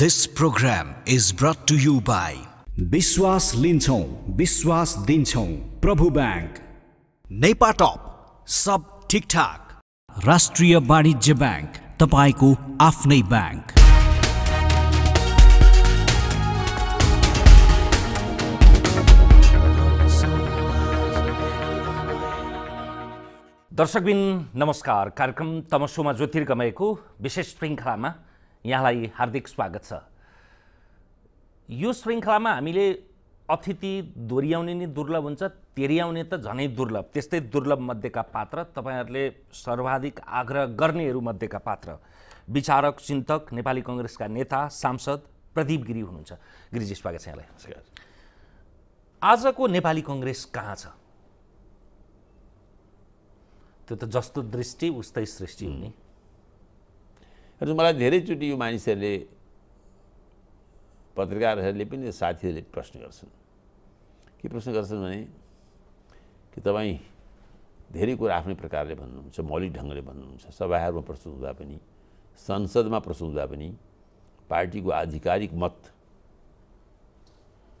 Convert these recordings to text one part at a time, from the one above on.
This program is brought to you by Bishwas लिन्छौ विश्वास दिन्छौ प्रभु ब्याङ्क नेपा टप सब ठिकठाक राष्ट्रिय वाणिज्य ब्याङ्क तपाईँको आफ्नै ब्याङ्क दर्शकबिन नमस्कार कार्यक्रम तमसोमा ज्योतिर्गमयको विशेष श्रृङ्खलामा यहाँलाई हार्दिक स्वागत छ यो श्रृङ्खलामा हामीले अतिथि दोहोऱ्याउने नै दुर्लभ हुन्छ तेर्याउने त झनै दुर्लभ त्यस्तै दुर्लभ मध्येका पात्र तपाईँहरूले सर्वाधिक आग्रह गर्नेहरूमध्येका पात्र विचारक चिन्तक नेपाली कङ्ग्रेसका नेता सांसद प्रदीप गिरी हुनुहुन्छ गिरिजी स्वागत छ यहाँलाई आजको नेपाली कङ्ग्रेस कहाँ छ त्यो त जस्तो दृष्टि उस्तै सृष्टि हुने र मलाई धेरैचोटि यो मानिसहरूले पत्रकारहरूले पनि साथीहरूले प्रश्न गर्छन् के प्रश्न गर्छन् भने कि तपाईँ धेरै कुरा आफ्नै प्रकारले भन्नुहुन्छ मौलिक ढङ्गले भन्नुहुन्छ सभाहरूमा प्रस्तुत हुँदा पनि संसदमा प्रस्तुत हुँदा पनि पार्टीको आधिकारिक मत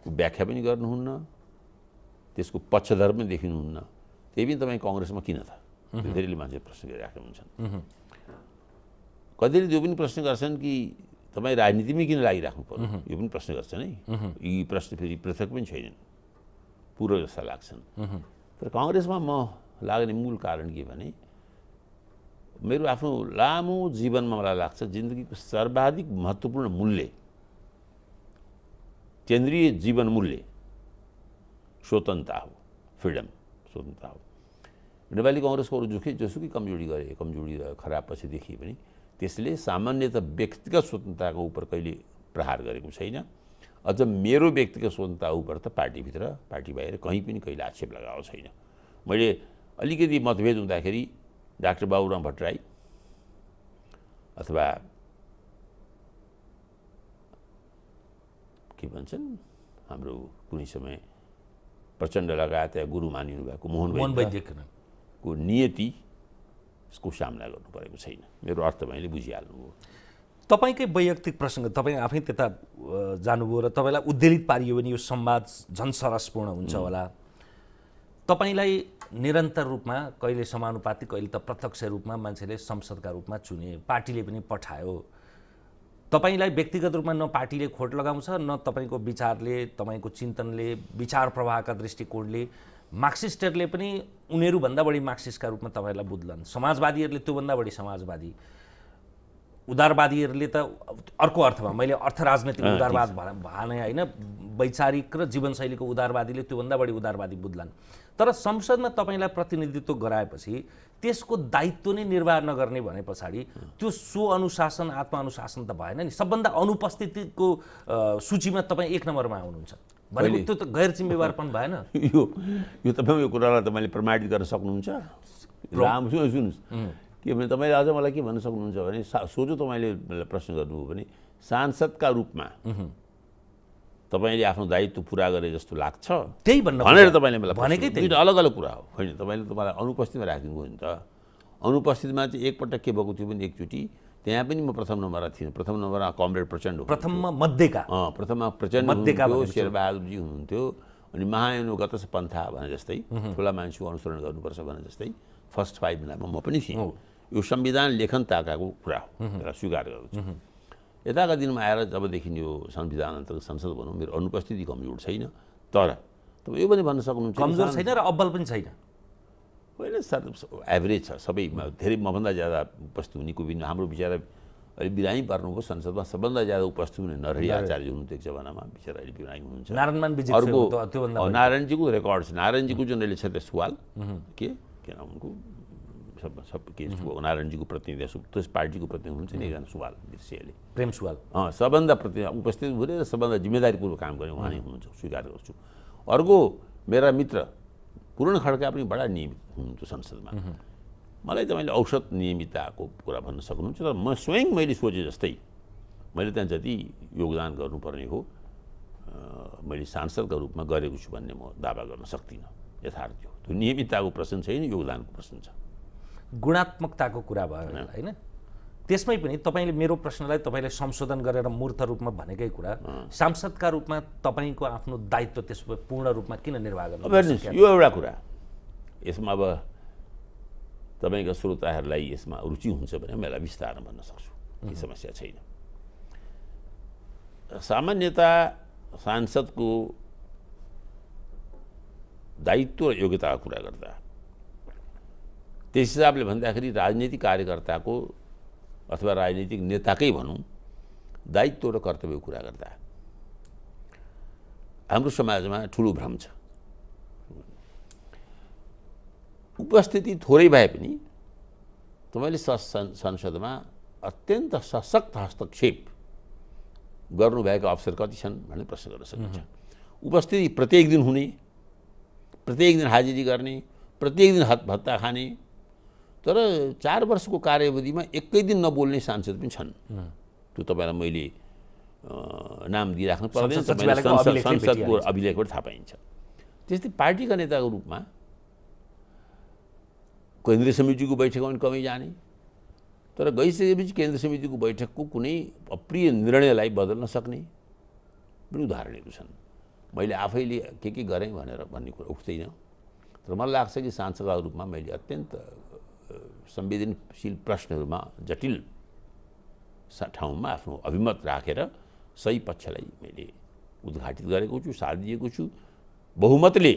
व्याख्या पनि गर्नुहुन्न त्यसको पक्षधर पनि देखिनुहुन्न त्यही पनि तपाईँ कङ्ग्रेसमा किन त धेरैले मान्छे प्रश्न गरिराखेका हुन्छन् कतिले त्यो पनि प्रश्न गर्छन् कि तपाईँ राजनीतिमै किन लागिराख्नु पर्यो यो पनि प्रश्न गर्छन् है यी प्रश्न फेरि पृथक पनि छैनन् पुरो जस्ता लाग्छन् तर कङ्ग्रेसमा म लाग्ने मूल कारण के भने मेरो आफ्नो लामो जीवनमा मलाई लाग्छ जिन्दगीको सर्वाधिक महत्त्वपूर्ण मूल्य केन्द्रीय जीवन मूल्य स्वतन्त्रता हो फ्रिडम स्वतन्त्रता हो नेपाली कङ्ग्रेसको अरू जोखे जसुकै कमजोरी गरे कमजोरी खराब पछि देखिए पनि त्यसले सामान्यत व्यक्तिगत स्वतन्त्रताको उप कहिले प्रहार गरेको छैन अझ मेरो व्यक्तिगत स्वतन्त्रता उप त पार्टीभित्र पार्टी बाहिर कहीँ पनि कहिले आक्षेप लगाएको छैन मैले अलिकति मतभेद हुँदाखेरि डाक्टर बाबुराम भट्टराई अथवा के भन्छन् हाम्रो कुनै समय प्रचण्ड लगायत गुरु मानिनु भएको मोहन वैद्यको नियति यसको सामना गर्नु परेको छैन मेरो अर्थ मैले हो तपाईँकै वैयक्तिक प्रसङ्ग तपाईँ आफै त्यता जानुभयो र तपाईँलाई उद्वेलित पारियो भने यो संवाद झन् सरसपूर्ण हुन्छ होला तपाईँलाई निरन्तर रूपमा कहिले समानुपातिक कहिले त प्रत्यक्ष रूपमा मान्छेले संसदका रूपमा चुने पार्टीले पनि पठायो तपाईँलाई व्यक्तिगत रूपमा न पार्टीले खोट लगाउँछ न तपाईँको विचारले तपाईँको चिन्तनले विचार प्रवाहका दृष्टिकोणले मार्क्सिस्टहरूले पनि उनीहरूभन्दा बढी मार्क्सिस्टका रूपमा तपाईँहरूलाई बुझ्लान् समाजवादीहरूले त्योभन्दा बढी समाजवादी उदारवादीहरूले त अर्को अर्थमा मैले अर्थ राजनैतिक उदारवाद भने होइन वैचारिक र जीवनशैलीको उदारवादीले त्योभन्दा बढी उदारवादी बुझ्लान् तर संसदमा तपाईँलाई प्रतिनिधित्व गराएपछि त्यसको दायित्व नै निर्वाह नगर्ने भने पछाडि त्यो स्व अनुशासन आत्मअनुशासन त भएन नि सबभन्दा अनुपस्थितिको सूचीमा तपाईँ एक नम्बरमा आउनुहुन्छ भनेको त्यो त गैर जिम्मेवारपन भएन यो यो तपाईँ यो कुरालाई तपाईँले प्रमाणित गर्न सक्नुहुन्छ राम्रो सुन्नुहोस् के भने तपाईँले अझ मलाई के भन्न सक्नुहुन्छ भने सोझो तपाईँले मलाई प्रश्न गर्नुभयो भने सांसदका रूपमा तपाईँले आफ्नो दायित्व पुरा गरे जस्तो लाग्छ त्यही भन्नु भनेर तपाईँले मलाई भनेकै त्यो अलग अलग कुरा हो होइन तपाईँले तपाईँलाई अनुपस्थितमा भयो नि त अनुपस्थितमा चाहिँ एकपटक के भएको थियो भने एकचोटि त्यहाँ पनि म प्रथम नम्बरमा थिइनँ प्रथम नम्बरमा कमरेड प्रचण्ड प्रथममा मध्येका प्रथममा प्रचण्ड मध्यका शेरबहादुरजी हुनुहुन्थ्यो अनि गत पन्था भने जस्तै ठुला मान्छेको अनुसरण गर्नुपर्छ भने जस्तै फर्स्ट फाइभ बेलामा म पनि थिएँ यो संविधान लेखन ताकाको कुरा हो र स्वीकार गर्छु यताका दिनमा आएर जबदेखि यो संविधान अन्तर्गत संसद भनौँ मेरो अनुपस्थिति कमजोर छैन तर तपाईँ यो पनि भन्न सक्नुहुन्छ कमजोर छैन र अब्बल पनि छैन होइन सर एभरेज छ सबै धेरै मभन्दा ज्यादा उपस्थित हुने कोविन्द हाम्रो बिचरा अहिले बिरामी पार्नुभयो संसदमा सबभन्दा ज्यादा उपस्थित हुने नरहरी आचार्य हुनुहुन्थ्यो एक जमानामा बिचरा अहिले बिरामी हुनुहुन्छ अर्को नारायणजीको रेकर्ड छ नारायणजीको जुन अहिले छ सुवाल के के नाम उनको सब सब के नारायणजीको प्रतिनिधि त्यस पार्टीको प्रतिनिधि हुनुहुन्छ नि एकजना सुवाल बिर्सिएले प्रेम सुवाल अँ सबभन्दा प्रति उपस्थित हुने र सबभन्दा जिम्मेदारीपूर्वक काम गर्ने उहाँ नै हुनुहुन्छ स्वीकार गर्छु अर्को मेरा मित्र पूर्ण खड्का पनि बडा नियमित हुनुहुन्थ्यो संसदमा मलाई तपाईँले औसत नियमितताको कुरा भन्न सक्नुहुन्छ तर म स्वयं मैले सोचे जस्तै मैले त्यहाँ जति योगदान गर्नुपर्ने हो मैले सांसदका रूपमा गरेको छु भन्ने म दावा गर्न सक्दिनँ यथार्थ त्यो नियमितताको प्रश्न छैन योगदानको प्रश्न छ गुणात्मकताको कुरा भयो होइन त्यसमै पनि तपाईँले मेरो प्रश्नलाई तपाईँले संशोधन गरेर मूर्त रूपमा भनेकै कुरा सांसदका रूपमा तपाईँको आफ्नो दायित्व त्यसो पूर्ण रूपमा किन निर्वाह गर्नु यो एउटा कुरा यसमा अब तपाईँका श्रोताहरूलाई यसमा रुचि हुन्छ भने मलाई विस्तारमा भन्न सक्छु केही समस्या छैन सामान्यता सांसदको दायित्व र योग्यताको कुरा गर्दा त्यस हिसाबले भन्दाखेरि राजनीतिक कार्यकर्ताको अथवा राजनीतिक नेताकै भनौँ दायित्व र कर्तव्यको कुरा गर्दा हाम्रो समाजमा ठुलो भ्रम छ उपस्थिति थोरै भए पनि तपाईँले संसदमा अत्यन्त सशक्त हस्तक्षेप गर्नुभएका अवसर कति छन् भन्ने प्रश्न गर्न सकिन्छ उपस्थिति प्रत्येक दिन हुने प्रत्येक दिन हाजिरी गर्ने प्रत्येक दिन हत भत्ता खाने तर चार वर्षको कार्यावधिमा एकै दिन नबोल्ने सांसद पनि छन् त्यो तपाईँलाई मैले नाम दिइराख्नु पर्दैन संसदको अभिलेखबाट थाहा पाइन्छ त्यस्तै पार्टीका नेताको रूपमा केन्द्रीय समितिको बैठकमा पनि कमै जाने तर गइसकेपछि केन्द्रीय समितिको बैठकको कुनै अप्रिय निर्णयलाई बदल्न सक्ने पनि उदाहरणहरू छन् मैले आफैले के के गरेँ भनेर भन्ने कुरा उठ्दैन तर मलाई लाग्छ कि सांसदका रूपमा मैले अत्यन्त संवेदनशील प्रश्नहरूमा जटिल ठाउँमा आफ्नो अभिमत राखेर रा, सही पक्षलाई मैले उद्घाटित गरेको छु साथ दिएको छु बहुमतले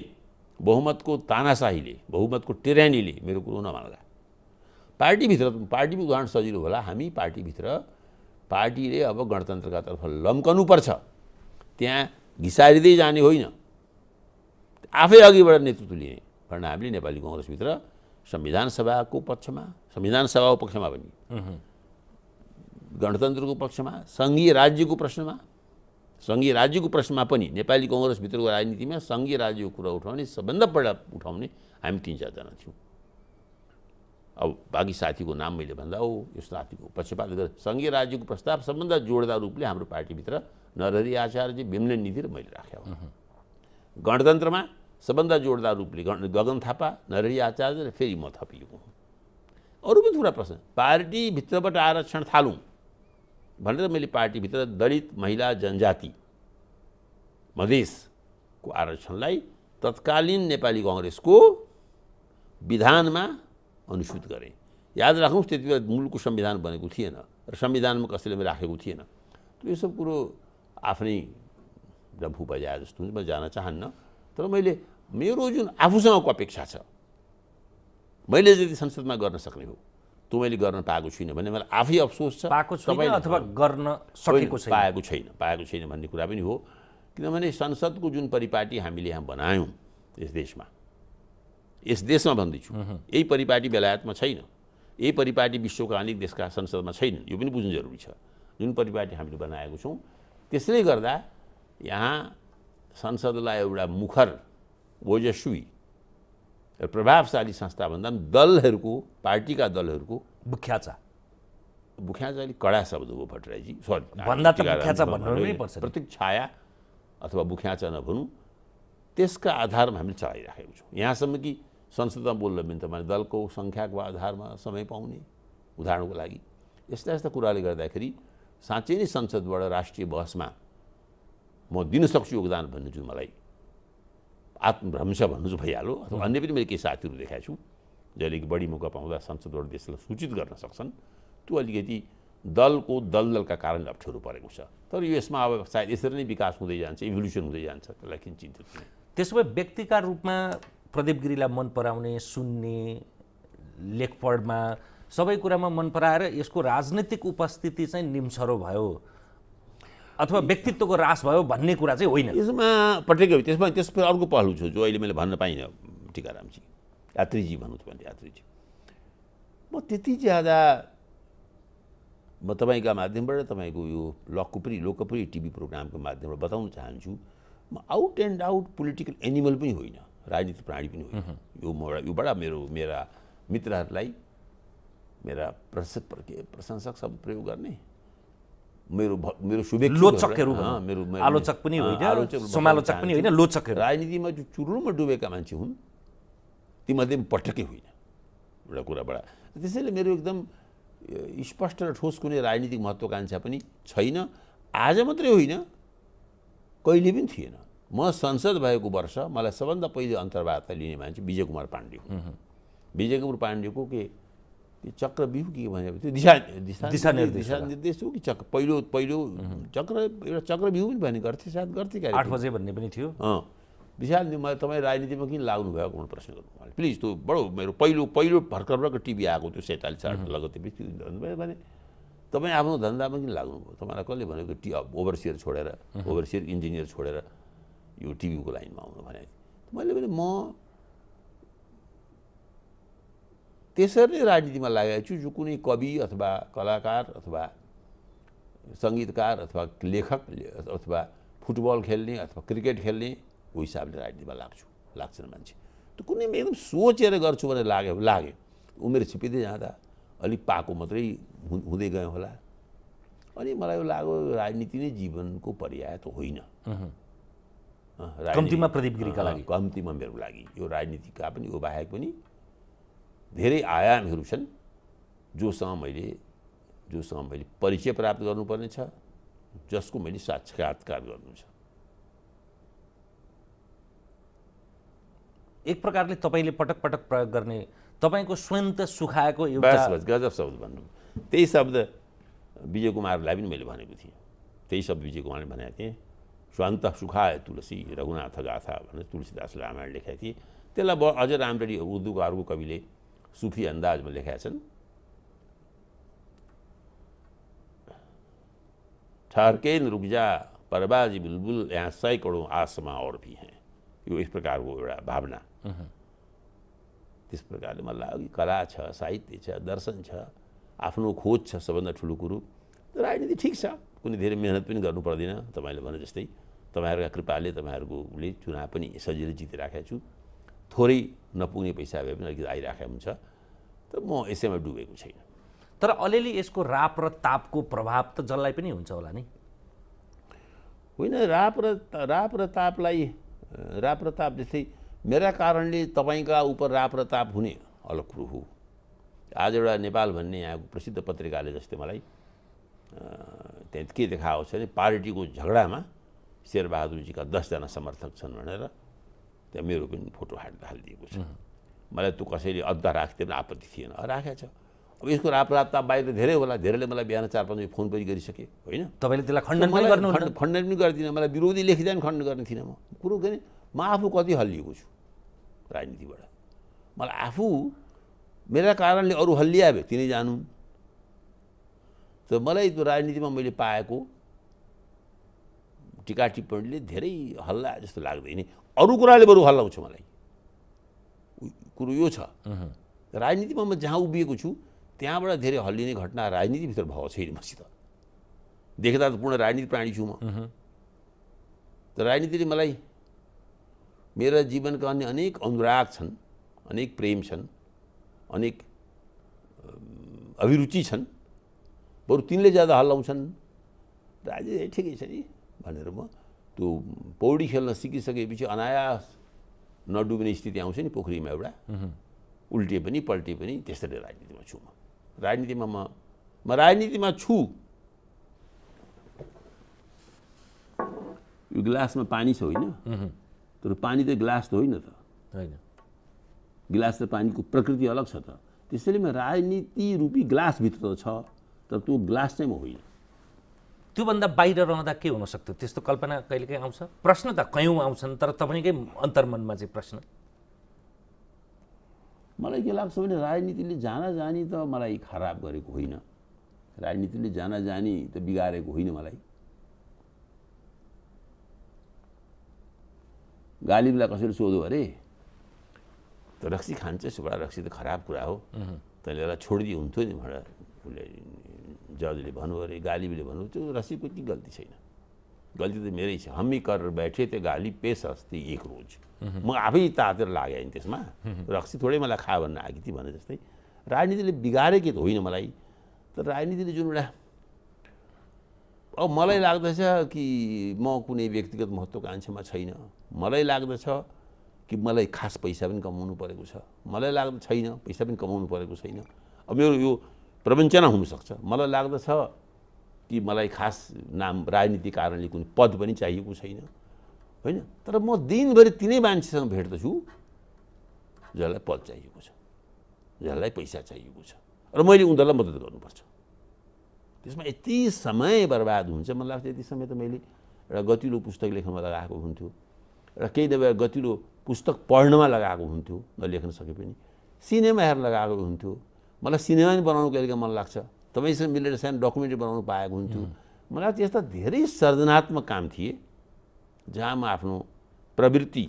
बहुमतको तानासाहीले बहुमतको टेरानीले मेरो कुरो नमान्ला पार्टीभित्र पार्टीको उदाहरण सजिलो होला हामी पार्टीभित्र पार्टीले अब गणतन्त्रका तर्फ लम्कनुपर्छ त्यहाँ घिसारिँदै जाने होइन आफै अघिबाट नेतृत्व लिने कारण हामीले नेपाली कङ्ग्रेसभित्र संविधान सभाको पक्षमा संविधान सभाको पक्षमा पनि गणतन्त्रको पक्षमा सङ्घीय राज्यको प्रश्नमा सङ्घीय राज्यको प्रश्नमा पनि नेपाली कङ्ग्रेसभित्रको राजनीतिमा सङ्घीय राज्यको कुरा उठाउने सबभन्दा पहिला उठाउने हामी तिन चारजना थियौँ अब बाँकी साथीको नाम मैले भन्दा हो यो साथीको पक्षपात गरेर सङ्घीय राज्यको प्रस्ताव सबभन्दा जोडदार रूपले हाम्रो पार्टीभित्र नरहरी आचार्य भीमले नीति र मैले राखेँ गणतन्त्रमा सबभन्दा जोडदार रूपले गगन थापा नरहरी आचार्य र फेरि म थपिएको हुँ अरू पनि थुप्रा प्रश्न पार्टीभित्रबाट आरक्षण थालौँ भनेर मैले पार्टीभित्र दलित महिला जनजाति मधेसको आरक्षणलाई तत्कालीन नेपाली कङ्ग्रेसको विधानमा अनुसूत गरेँ याद राखौँ त्यति बेला मुलुकको संविधान बनेको थिएन र संविधानमा कसैले पनि राखेको थिएन यो सब कुरो आफ्नै भू बजाए जस्तो हुन्छ म जान चाहन्न तर मैले मेरो जुन आफूसँगको अपेक्षा छ मैले यदि संसदमा गर्न सक्ने हो त्यो मैले गर्न पाएको छुइनँ भने मलाई आफै अफसोस छ पाएको छैन अथवा गर्न सकेको छैन पाएको छैन पाएको छैन भन्ने कुरा पनि हो किनभने संसदको जुन परिपाटी हामीले यहाँ बनायौँ यस देशमा यस देशमा भन्दैछु यही परिपाटी बेलायतमा छैन यही परिपाटी विश्वका अनेक देशका संसदमा छैन यो पनि बुझ्नु जरुरी छ जुन परिपाटी हामीले बनाएको छौँ त्यसले गर्दा यहाँ संसदलाई एउटा मुखर ओजस्वी र प्रभावशाली संस्थाभन्दा पनि दलहरूको पार्टीका दलहरूको बुख्याचा बुख्याचा अलिक कडा शब्द हो भट्टराईजी सरी भन्दा प्रत्येक छाया अथवा बुख्याचा नभनु त्यसका आधारमा हामीले चलाइराखेको छौँ यहाँसम्म कि संसदमा बोल्न भने तपाईँले दलको सङ्ख्याको आधारमा समय पाउने उदाहरणको लागि यस्ता यस्ता कुराले गर्दाखेरि साँच्चै नै संसदबाट राष्ट्रिय बहसमा म दिन दिनसक्छु योगदान भन्ने जुन मलाई आत्मभ्रंश भन्नु चाहिँ भइहाल्यो अथवा अन्य पनि मैले केही साथीहरू देखाएको छु जो कि बढी मौका पाउँदा संसदबाट देशलाई सूचित गर्न सक्छन् त्यो अलिकति दलको दलदलका कारण अप्ठ्यारो परेको छ तर यो यसमा अब सायद यसरी नै विकास हुँदै जान्छ इभोल्युसन हुँदै जान्छ त्यसलाई किन त्यसो भए व्यक्तिका रूपमा प्रदीप गिरीलाई मन पराउने सुन्ने लेखपढमा सबै कुरामा मन पराएर यसको राजनैतिक उपस्थिति चाहिँ निम्सरो भयो अथवा व्यक्तित्वको रास भयो भन्ने कुरा चाहिँ होइन यसमा पटेकै त्यसमा त्यसपछि अर्को पहलु छ जो अहिले मैले भन्न पाइनँ टिकारामजी यात्रीजी भनौँ त भने यात्रीजी म त्यति ज्यादा म तपाईँका माध्यमबाट तपाईँको यो लोकप्रिय लोकप्रिय टिभी प्रोग्रामको माध्यमबाट बताउन चाहन्छु म out and out political animal पनि होइन राजनीतिक प्राणी पनि होइन यो म बडा मेरो मेरा मित्रहरूलाई मेरा प्रश प्रशंसक शब्द प्रयोग गर्ने मेरो मेरो शुभेच्छा मेरो आलोचक पनि होइन समालोचक पनि होइन लोचक राजनीतिमा जो चुरुमा डुबेका मान्छे हुन् तीमध्ये पटक्कै होइन एउटा कुराबाट त्यसैले मेरो एकदम स्पष्ट र ठोस कुनै राजनीतिक महत्त्वकाङ्क्षा पनि छैन आज मात्रै होइन कहिले पनि थिएन म संसद भएको वर्ष मलाई सबभन्दा पहिले अन्तर्वार्ता लिने मान्छे विजय कुमार पाण्डे हुन् विजय कुमार पाण्डेको के त्यो चक्र के भन्यो त्यो दिशा दिशा दिशा निर्देश हो कि चक्र पहिलो पहिलो चक्र एउटा चक्र बिहु पनि भन्ने गर्थे सायद गर्थे क्या आठ बजे भन्ने पनि थियो विशाल मलाई तपाईँ राजनीतिमा किन लाग्नु भएको भनेर प्रश्न गर्नु उहाँले प्लिज त्यो बडो मेरो पहिलो पहिलो भर्खर भर्खर टिभी आएको त्यो सैँतालिस आठ लगत भन्नुभयो भने तपाईँ आफ्नो धन्दामा किन लाग्नुभयो तपाईँलाई कसले भनेको टी ओभरसियर छोडेर ओभरसियर इन्जिनियर छोडेर यो टिभीको लाइनमा आउनु भने मैले भने म त्यसरी नै राजनीतिमा लागेको छु जो कुनै कवि अथवा कलाकार अथवा सङ्गीतकार अथवा लेखक अथवा फुटबल खेल्ने अथवा क्रिकेट खेल्ने ऊ हिसाबले राजनीतिमा लाग्छु लाग्छन् मान्छे त कुनै एकदम सोचेर गर्छु भनेर लाग्यो लाग्यो उमेर छिपिँदै जाँदा अलिक पाएको मात्रै हुँदै गयो होला अनि मलाई यो लाग्यो राजनीति नै जीवनको पर्याय त होइन कम्तीमा प्रदीप गिरीका लागि कम्तीमा मेरो लागि यो राजनीतिका पनि यो बाहेक पनि धेरै आयामहरू छन् जोसँग मैले जोसँग मैले परिचय प्राप्त गर्नुपर्नेछ जसको मैले साक्षात्कार गर्नु छ एक प्रकारले तपाईँले पटक पटक प्रयोग गर्ने तपाईँको स्वयं सुखाएको गजब शब्द भन्नु त्यही शब्द विजय कुमारलाई पनि मैले भनेको थिएँ त्यही शब्द विजय कुमारले भनेको थिएँ स्वन्त सुखाय तुलसी रघुनाथ गाथा भनेर तुलसीदास रामायण लेखाएको थिएँ त्यसलाई अझ राम्ररी उर्दूको अर्को कविले सुफी अन्दाजमा लेखेका छन् ठर्केन रुक्जा परबाजी बुलबुल यहाँ सयकडौँ आसमा और है यो यस प्रकारको एउटा भावना त्यस प्रकारले मलाई लाग्यो कला छ साहित्य छ दर्शन छ आफ्नो खोज छ सबभन्दा ठुलो कुरो राजनीति ठिक छ कुनै धेरै मेहनत पनि गर्नु पर्दैन तपाईँले भने जस्तै तपाईँहरूका कृपाले तपाईँहरूको चुनाव पनि सजिलै जितिराखेको छु थोरै नपुग्ने पैसा भए पनि अलिकति आइराखेको हुन्छ त म यसैमा डुबेको छैन तर अलिअलि यसको राप र तापको प्रभाव त जसलाई पनि हुन्छ होला नि होइन राप र राप र तापलाई राप र ताप जस्तै मेरा कारणले तपाईँका उप राप र ताप हुने अलग कुरो हो आज एउटा नेपाल भन्ने यहाँको प्रसिद्ध पत्रिकाले जस्तै मलाई त्यहाँ के देखाएको छ भने पार्टीको झगडामा शेरबहादुरजीका दसजना समर्थक छन् भनेर त्यहाँ मेरो पनि फोटो हाट हालिदिएको छ मलाई त कसैले अद्धा राख्थ्यो भने आपत्ति थिएन राखेको छ अब यसको रापराप त बाहिर धेरै होला धेरैले मलाई बिहान चार पाँच बजी फोन पनि गरिसकेँ होइन तपाईँले त्यसलाई खण्डन पनि गर्नु खण्डन पनि गर्दिनँ मलाई विरोधी लेखिँदा पनि खण्डन गर्ने थिइनँ म कुरो के म आफू कति हल्लिएको छु राजनीतिबाट मलाई आफू मेरा कारणले अरू हल्लिया भयो तिनै जानु त मलाई त्यो राजनीतिमा मैले पाएको टिका टिप्पणीले धेरै हल्ला जस्तो लाग्दैन अरू कुराले बरु हल्लाउँछ मलाई कुरो यो छ राजनीतिमा म जहाँ उभिएको छु त्यहाँबाट धेरै हल्लिने घटना राजनीतिभित्र भएको छैन मसित देख्दा त पूर्ण राजनीति प्राणी छु म तर राजनीतिले मलाई मेरा जीवनका अन्य अनेक अनुराग छन् अनेक प्रेम छन् अनेक अभिरुचि छन् बरु तिनले ज्यादा हल्लाउँछन् राजनीति ठिकै छ नि भनेर म त्यो पौडी खेल्न सिकिसकेपछि अनायास नडुब्ने स्थिति आउँछ नि पोखरीमा एउटा उल्टे पनि पल्टे पनि त्यसरी राजनीतिमा छु म राजनीतिमा म राजनीतिमा छु यो ग्लासमा पानी छ होइन तर पानी त ग्लास त होइन त होइन ग्लास र पानीको प्रकृति अलग छ त त्यसैले म राजनीति रूपी ग्लासभित्र त छ तर त्यो ग्लास चाहिँ म होइन त्योभन्दा बाहिर रहँदा के हुनसक्थ्यो त्यस्तो कल्पना कहिलेकाहीँ आउँछ प्रश्न त कयौँ आउँछन् तर तपाईँकै अन्तर्मनमा चाहिँ प्रश्न मलाई के लाग्छ भने राजनीतिले जान जानी त मलाई खराब गरेको होइन राजनीतिले जान जानी त बिगारेको होइन मलाई गालिबलाई कसरी सोध्यो अरे त रक्सी खान्छ सुबा रक्सी त खराब कुरा हो तैँले यसलाई छोडिदियो हुन्थ्यो नि भनेर उसले जजले भन्नु अरे गालिबले भन्नु त्यो रसिदको के गल्ती छैन गल्ती त मेरै छ हम्मी कर बैठे त्यो गाली पेस अस्ति एक रोज म आफै तातेर लाग्यो नि त्यसमा रक्सी थोरै मलाई खा भन्न आएको थिएँ भने जस्तै राजनीतिले कि त होइन मलाई तर राजनीतिले जुन एउटा अब मलाई लाग्दछ कि म कुनै व्यक्तिगत महत्त्वकांक्षामा छैन मलाई लाग्दछ कि मलाई खास पैसा पनि कमाउनु परेको छ मलाई लाग्दो छैन पैसा पनि कमाउनु परेको छैन अब मेरो यो प्रवञ्चना हुनसक्छ मलाई लाग्दछ कि मलाई खास नाम राजनीतिक कारणले कुनै पद पनि चाहिएको छैन होइन तर म दिनभरि तिनै मान्छेसँग भेट्दछु जसलाई पद चाहिएको छ जसलाई पैसा चाहिएको छ र मैले उनीहरूलाई मद्दत गर्नुपर्छ त्यसमा यति समय बर्बाद हुन्छ मलाई लाग्छ यति समय त मैले एउटा गतिलो पुस्तक लेख्नमा लगाएको हुन्थ्यो र केही दबाई गतिलो पुस्तक पढ्नमा लगाएको हुन्थ्यो नलेख्न सके पनि सिनेमा हेर्न लगाएको हुन्थ्यो मलाई सिनेमा नि बनाउनु कहिले मन लाग्छ तपाईँसँग मिलेर सानो डकुमेन्ट्री बनाउनु पाएको हुन्छु मलाई यस्ता धेरै सर्जनात्मक काम थिए जहाँ म आफ्नो प्रवृत्ति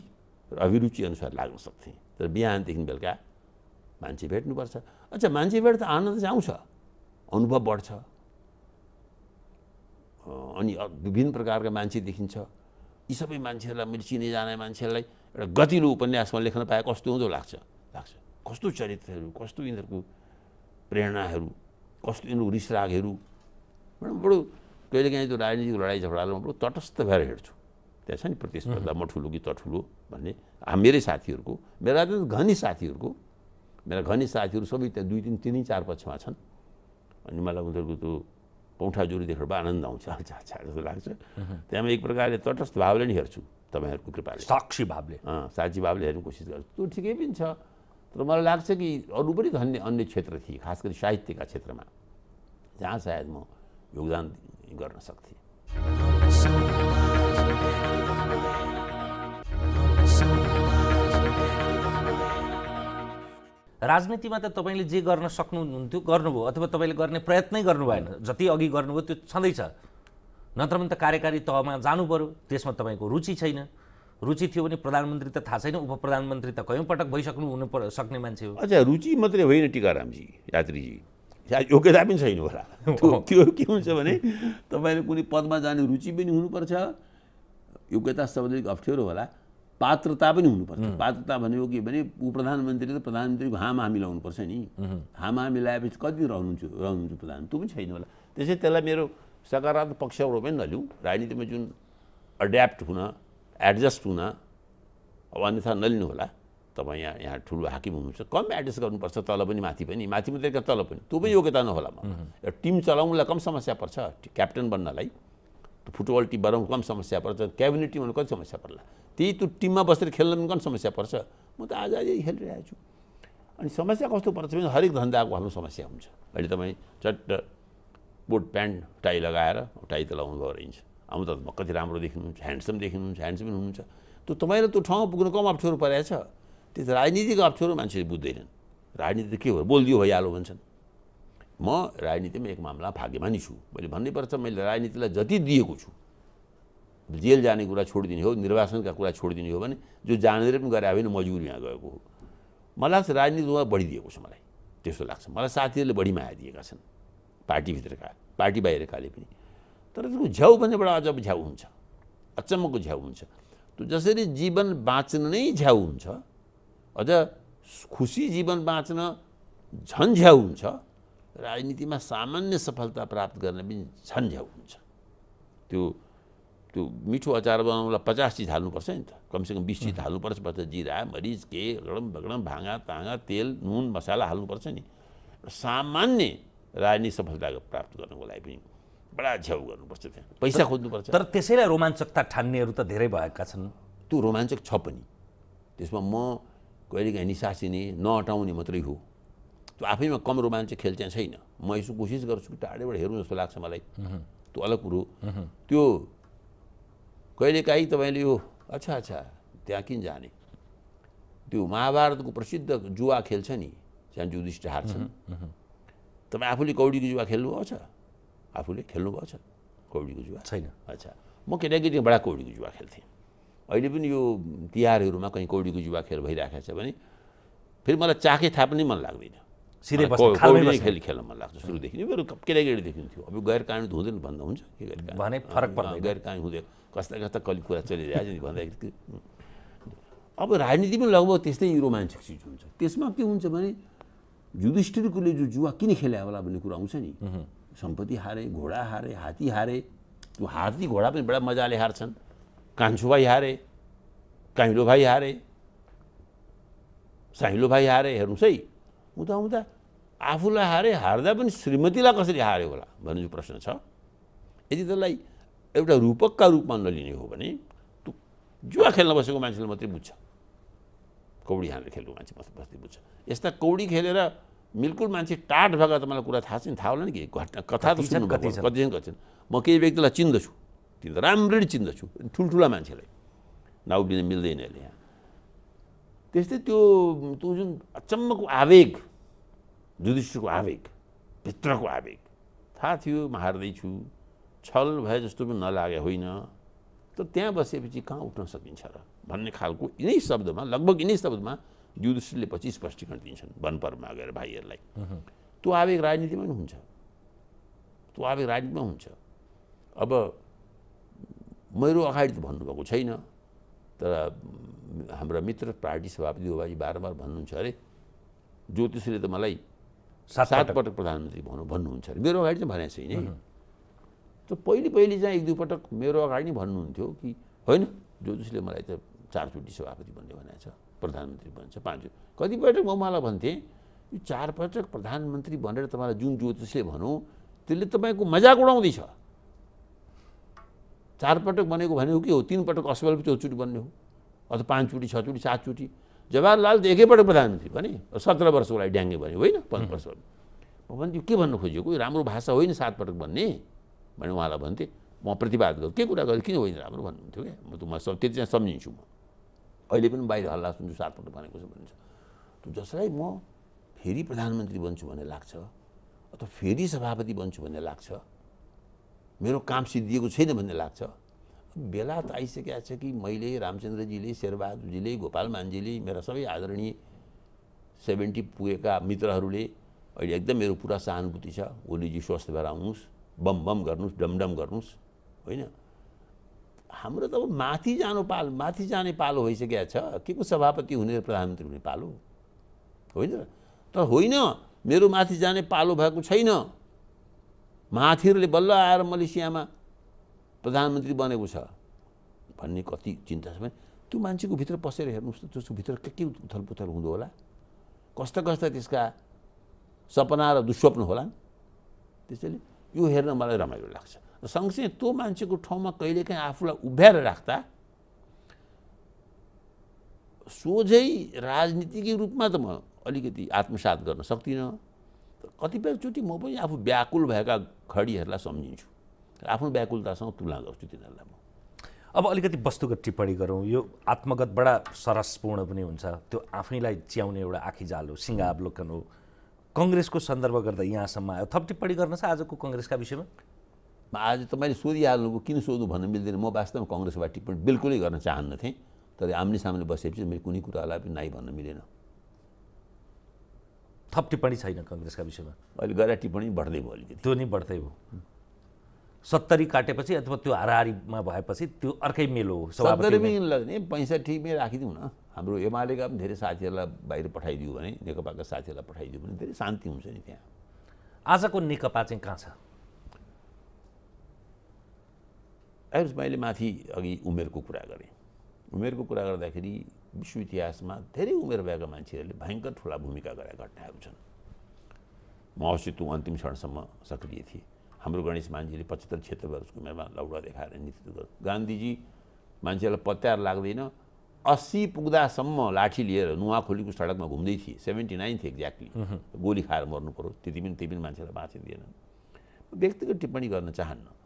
र अभिरुचिअनुसार लाग्न सक्थेँ तर बिहानदेखि बेलुका मान्छे भेट्नुपर्छ अच्छा मान्छे भेट त आनन्द चाहिँ आउँछ अनुभव बढ्छ अनि विभिन्न प्रकारका मान्छे देखिन्छ यी सबै मान्छेहरूलाई मैले चिने जाने मान्छेहरूलाई एउटा गतिलो उपन्यासमा लेख्न पाए कस्तो हुँदो लाग्छ लाग्छ कस्तो चरित्रहरू कस्तो यिनीहरूको प्रेरणाहरू कस्तो यिनीहरू रिसरागहरू बडो कहिलेकाहीँ त्यो राजनीतिक लडाइँ झगडालाई म बडो तटस्थ भएर हेर्छु त्यहाँ छ नि प्रतिस्पर्धा म ठुलो कि त ठुलो भन्ने मेरै साथीहरूको मेरा त घनी साथीहरूको मेरा घनी साथीहरू सबै त्यहाँ दुई तिन तिनै चार पक्षमा छन् अनि मलाई उनीहरूको त्यो जोरी देखेर आनन्द आउँछ अच्छा अच्छा जस्तो लाग्छ त्यहाँ म एक प्रकारले तटस्थ भावले नै हेर्छु तपाईँहरूको कृपाले साक्षी भावले साक्षी भावले हेर्ने कोसिस गर्छु त्यो ठिकै पनि छ तर मलाई लाग्छ कि अरू पनि धन्य अन्य क्षेत्र थिए खास गरी साहित्यका क्षेत्रमा जहाँ सायद म योगदान गर्न सक्थेँ राजनीतिमा त तपाईँले जे गर्न सक्नुहुन्थ्यो गर्नुभयो अथवा तपाईँले गर्ने प्रयत्नै गर्नु भएन जति अघि गर्नुभयो त्यो छँदैछ नत्र पनि त कार्यकारी तहमा जानु पऱ्यो त्यसमा तपाईँको रुचि छैन रुचि थियो भने प्रधानमन्त्री त थाहा छैन उप प्रधानमन्त्री त कयौँ पटक भइसक्नु हुनु सक्ने मान्छे हो अच्छा रुचि मात्रै होइन टिकारामजी यात्रीजी योग्यता पनि छैन होला त्यो के हुन्छ भने तपाईँले कुनै पदमा जाने रुचि पनि हुनुपर्छ योग्यता सबैदेखि अप्ठ्यारो होला पात्रता पनि हुनुपर्छ पात्रता भनेको के भने ऊ प्रधानमन्त्री त प्रधानमन्त्रीको हाम हामा मिलाउनुपर्छ नि हाम हामा मिलाएपछि कति रहनुहुन्छ रहनुहुन्छ प्रधान त्यो पनि छैन होला त्यसै त्यसलाई मेरो सकारात्मक पक्षबाट पनि नलिउँ राजनीतिमा जुन एड्याप्ट हुन एडजस्ट हुन अब अन्यथा नलिनु होला तपाईँ यहाँ यहाँ ठुलो हाकिम हुनुहुन्छ कम एडजस्ट गर्नुपर्छ तल पनि माथि पनि माथि मात्रै तल पनि त्यो पनि योग्यता नहोला म एउटा टिम चलाउनुलाई कम समस्या पर्छ क्याप्टन बन्नलाई फुटबल टिम बनाउनु कम समस्या पर्छ क्याबिनेट टिम कति समस्या पर्ला त्यही त्यो टिममा बसेर खेल्न पनि कम समस्या पर्छ म त आज यही खेलिरहेको छु अनि समस्या कस्तो पर्छ भने हरेक धन्दाको आफ्नो समस्या हुन्छ अहिले तपाईँ चट्ट बुट प्यान्ट टाई लगाएर टाई त लगाउनु गरिन्छ अब त कति राम्रो देखिनुहुन्छ ह्यान्डसम देखिनुहुन्छ ह्यान्डसम हुनुहुन्छ त्यो तपाईँलाई त्यो ठाउँमा पुग्नु कम अप्ठ्यारो परेको छ त्यो राजनीतिको अप्ठ्यारो मान्छेले बुझ्दैनन् राजनीति त के हो बोलिदियो भइहाल्यो भन्छन् म राजनीतिमा एक मामला भाग्यमानी छु मैले भन्नैपर्छ मैले राजनीतिलाई जति दिएको छु जेल जाने कुरा छोडिदिने हो निर्वाचनका कुरा छोडिदिने हो भने जो जानेर पनि गरे होइन यहाँ गएको हो मलाई लाग्छ बढी दिएको छ मलाई त्यस्तो लाग्छ मलाई साथीहरूले बढी माया दिएका छन् पार्टीभित्रका पार्टी बाहिरकाले पनि तर त्यसको झ्याउ भने एउटा अझ झ्याउ हुन्छ अचम्मको झ्याउ हुन्छ त्यो जसरी जीवन बाँच्न नै झ्याउ हुन्छ अझ खुसी जीवन बाँच्न झन् झ्याउ हुन्छ राजनीतिमा सामान्य सफलता प्राप्त गर्न पनि झन् झ्याउ हुन्छ त्यो त्यो मिठो अचार बनाउनलाई पचास चिज हाल्नुपर्छ नि त कमसेकम बिस चिज हाल्नुपर्छ पर्छ जिरा मरिच के गडम बगडम भाँगा ताँगा तेल नुन मसाला हाल्नुपर्छ नि सामान्य राजनीति सफलता प्राप्त गर्नको लागि पनि बडा छेउ गर्नुपर्छ त्यहाँ पैसा खोज्नुपर्छ तर त्यसैलाई रोमाञ्चकता ठान्नेहरू त धेरै भएका छन् त्यो रोमाञ्चक छ पनि त्यसमा म कहिलेकाहीँ निसासिने नअटाउने मात्रै हो त्यो आफैमा कम रोमाञ्चक खेल त्यहाँ छैन म यसो कोसिस गर्छु टाढैबाट हेरौँ जस्तो लाग्छ मलाई त्यो अलग कुरो त्यो कहिलेकाहीँ तपाईँले यो अच्छा अच्छा त्यहाँ किन जाने त्यो महाभारतको प्रसिद्ध जुवा खेल नि जहाँ जुधिष्ठ हार्छन् तपाईँ आफूले कौडीको जुवा खेल्नु छ आफूले खेल्नुभएको छ कौडीको जुवा छैन अच्छा म केटाकेटी बडा कौडीको जुवा खेल्थेँ अहिले पनि यो तिहारहरूमा कहीँ कौडीको जुवा खेल भइराखेको छ भने फेरि मलाई चाखे थाहा पनि मन लाग्दैन सिधै खेल खेल्न मन लाग्छ सुरुदेखि नै मेरो केटाकेटीदेखि देखिन्थ्यो अब गैर कानुन हुँदैन भन्दा हुन्छ भने भने फरक पर्दैन गैर कानुन हुँदैन कस्ता कस्ता कलि कुरा चलिरहेको छ भन्दाखेरि अब राजनीति पनि लगभग त्यस्तै रोमाञ्चक चिज हुन्छ त्यसमा के हुन्छ भने युधिष्ठिरकोले जो जुवा किन खेल्या होला भन्ने कुरा आउँछ नि सम्पत्ति हारे घोडा हारे हात्ती हारे त्यो हात्ती घोडा पनि बडा मजाले हार्छन् भाइ हारे काइलो भाइ हारे साइलो भाइ हारे हेर्नुहोस् है उता उता आफूलाई हारे हार्दा पनि श्रीमतीलाई कसरी हार्यो होला भन्ने प्रश्न छ यदि त्यसलाई एउटा रूपकका रूपमा नलिने हो भने त्यो जुवा खेल्न बसेको मान्छेले मात्रै बुझ्छ कौडी हानेर खेलेको मान्छे बस्दै बुझ्छ यस्ता कौडी खेलेर बिल्कुल मान्छे टाट भएको तपाईँलाई कुरा थाहा छैन थाहा होला नि कि घटना कथा त सुन्नु कति कति म केही व्यक्तिलाई चिन्दछु त राम्ररी चिन्दछु ठुल्ठुला मान्छेलाई नाउ लिन मिल्दैन अहिले यहाँ त्यस्तै त्यो त्यो जुन अचम्मको आवेग जुधिष्ठको आवेग भित्रको आवेग थाहा थियो म हार्दैछु छल भए जस्तो पनि नलागे होइन तर त्यहाँ बसेपछि कहाँ उठ्न सकिन्छ र भन्ने खालको यिनै शब्दमा लगभग यिनै शब्दमा युधिष्ठिरले पछि स्पष्टीकरण दिन्छन् वनपरमा गएर भाइहरूलाई त्यो आवेग राजनीतिमा पनि हुन्छ त्यो आवेग राजनीतिमा हुन्छ अब मेरो अगाडि त भन्नुभएको छैन तर हाम्रा मित्र पार्टी सभापति हो भाइ बारम्बार भन्नुहुन्छ अरे ज्योतिषले त मलाई सात पटक प्रधानमन्त्री भनौँ भन्नुहुन्छ अरे मेरो अगाडि चाहिँ भनेको छैन त पहिले पहिले चाहिँ एक दुईपटक मेरो अगाडि नै भन्नुहुन्थ्यो कि होइन ज्योतिषले मलाई त चारचोटि सभापति भन्ने भनेको छ प्रधानमन्त्री बन्छ पाँच कतिपटक म उहाँलाई भन्थेँ यो चारपटक प्रधानमन्त्री भनेर तपाईँलाई जुन ज्योतिषले भनौँ त्यसले तपाईँको मजाक उडाउँदैछ चारपटक बनेको भनेको के हो तिनपटक असफल चौचोटि बन्ने हो अथवा पाँचचोटि छचोटि सातचोटि जवाहरलाल त एकैपटक प्रधानमन्त्री भने सत्र वर्षको लागि ड्याङ्गे भने होइन पन्ध्र वर्ष म भन्थ्यो के भन्नु खोजेको राम्रो भाषा होइन सातपटक भन्ने भने उहाँलाई भन्थेँ म प्रतिवाद गर्छु के कुरा गरेँ किन होइन राम्रो भन्नुहुन्थ्यो क्या म त म त्यति चाहिँ सम्झिन्छु म अहिले पनि बाहिर हल्ला सुन्छु सातपल्ट भनेको छ भनिन्छ त्यो जसलाई म फेरि प्रधानमन्त्री बन्छु भन्ने लाग्छ अथवा फेरि सभापति बन्छु भन्ने लाग्छ मेरो काम सिद्धिएको छैन भन्ने लाग्छ बेला त आइसकेको छ कि मैले रामचन्द्रजीले शेरबहादुरजीले गोपाल मान्जीले मेरा सबै आदरणीय सेभेन्टी पुगेका मित्रहरूले अहिले एकदम मेरो पुरा सहानुभूति छ ओलीजी स्वस्थ भएर आउनुहोस् बम बम गर्नुहोस् डमडम गर्नुहोस् होइन हाम्रो त अब माथि जानु पालो माथि जाने पालो भइसकेको छ के को सभापति हुने प्रधानमन्त्री हुने पालो होइन त होइन मेरो माथि जाने पालो भएको छैन माथिहरूले बल्ल आएर मलेसियामा प्रधानमन्त्री बनेको छ भन्ने कति चिन्ता छ भने त्यो मान्छेको भित्र पसेर हेर्नुहोस् त त्यसको भित्र के के उथल पुथल हुँदो होला कस्ता कस्ता त्यसका सपना र दुस्वप्न होला त्यसैले यो हेर्न मलाई रमाइलो लाग्छ र सँगसँगै त्यो मान्छेको ठाउँमा कहिलेकाहीँ आफूलाई उभ्याएर राख्दा सोझै राजनीतिकै रूपमा त म अलिकति आत्मसात गर्न सक्दिनँ कतिपयचोटि म पनि आफू व्याकुल भएका घडीहरूलाई सम्झिन्छु र आफ्नो व्याकुलतासँग तुलना गर्छु तिनीहरूलाई म अब अलिकति वस्तुगत टिप्पणी गरौँ यो आत्मगत बडा सरसपूर्ण पनि हुन्छ त्यो आफैलाई च्याउने एउटा जाल हो सिङ्गावलोकन हो कङ्ग्रेसको सन्दर्भ गर्दा यहाँसम्म आयो थप टिप्पणी गर्न छ आजको कङ्ग्रेसका विषयमा आज तपाईँले सोधिहाल्नुभयो किन सोध्नु भन्नु मिल्दैन म वास्तवमा कङ्ग्रेसबाट टिप्पणी बिल्कुलै गर्न चाहन्न थिएँ तर आम्ने सामने बसेपछि मैले कुनै कुरालाई पनि नाइ भन्न मिलेन थप टिप्पणी छैन कङ्ग्रेसका विषयमा अहिले गरेर टिप्पणी बढ्दै भयो अलिकति त्यो नै बढ्दै भयो सत्तरी काटेपछि अथवा त्यो हाराहारीमा भएपछि त्यो अर्कै मेलो हो सत्तरी पनि लाग्ने पैँसठीमै राखिदिउँ न हाम्रो एमालेका पनि धेरै साथीहरूलाई बाहिर पठाइदियो भने नेकपाका साथीहरूलाई पठाइदियो भने धेरै शान्ति हुन्छ नि त्यहाँ आजको नेकपा चाहिँ कहाँ छ एज मैले माथि अघि उमेरको कुरा गरेँ उमेरको कुरा गर्दाखेरि विश्व इतिहासमा धेरै उमेर भएका मान्छेहरूले भयङ्कर ठुला भूमिका गरेका घटनाहरू छन् म अवश्य तँ अन्तिम क्षणसम्म सक्रिय थिएँ हाम्रो गणेश मान्छेले पचहत्तर क्षेत्र वर्षको उमेरमा लौडा देखाएर नेतृत्व गर् गान्धीजी मान्छेलाई पत्यार लाग्दैन अस्सी पुग्दासम्म लाठी लिएर नुवाखोलीको सडकमा घुम्दै थिए सेभेन्टी नाइन नाइन्थ एक्ज्याक्टली गोली खाएर मर्नु पऱ्यो त्यति पनि त्यही पनि मान्छेलाई बाँचिदिएन व्यक्तिगत टिप्पणी गर्न चाहन्न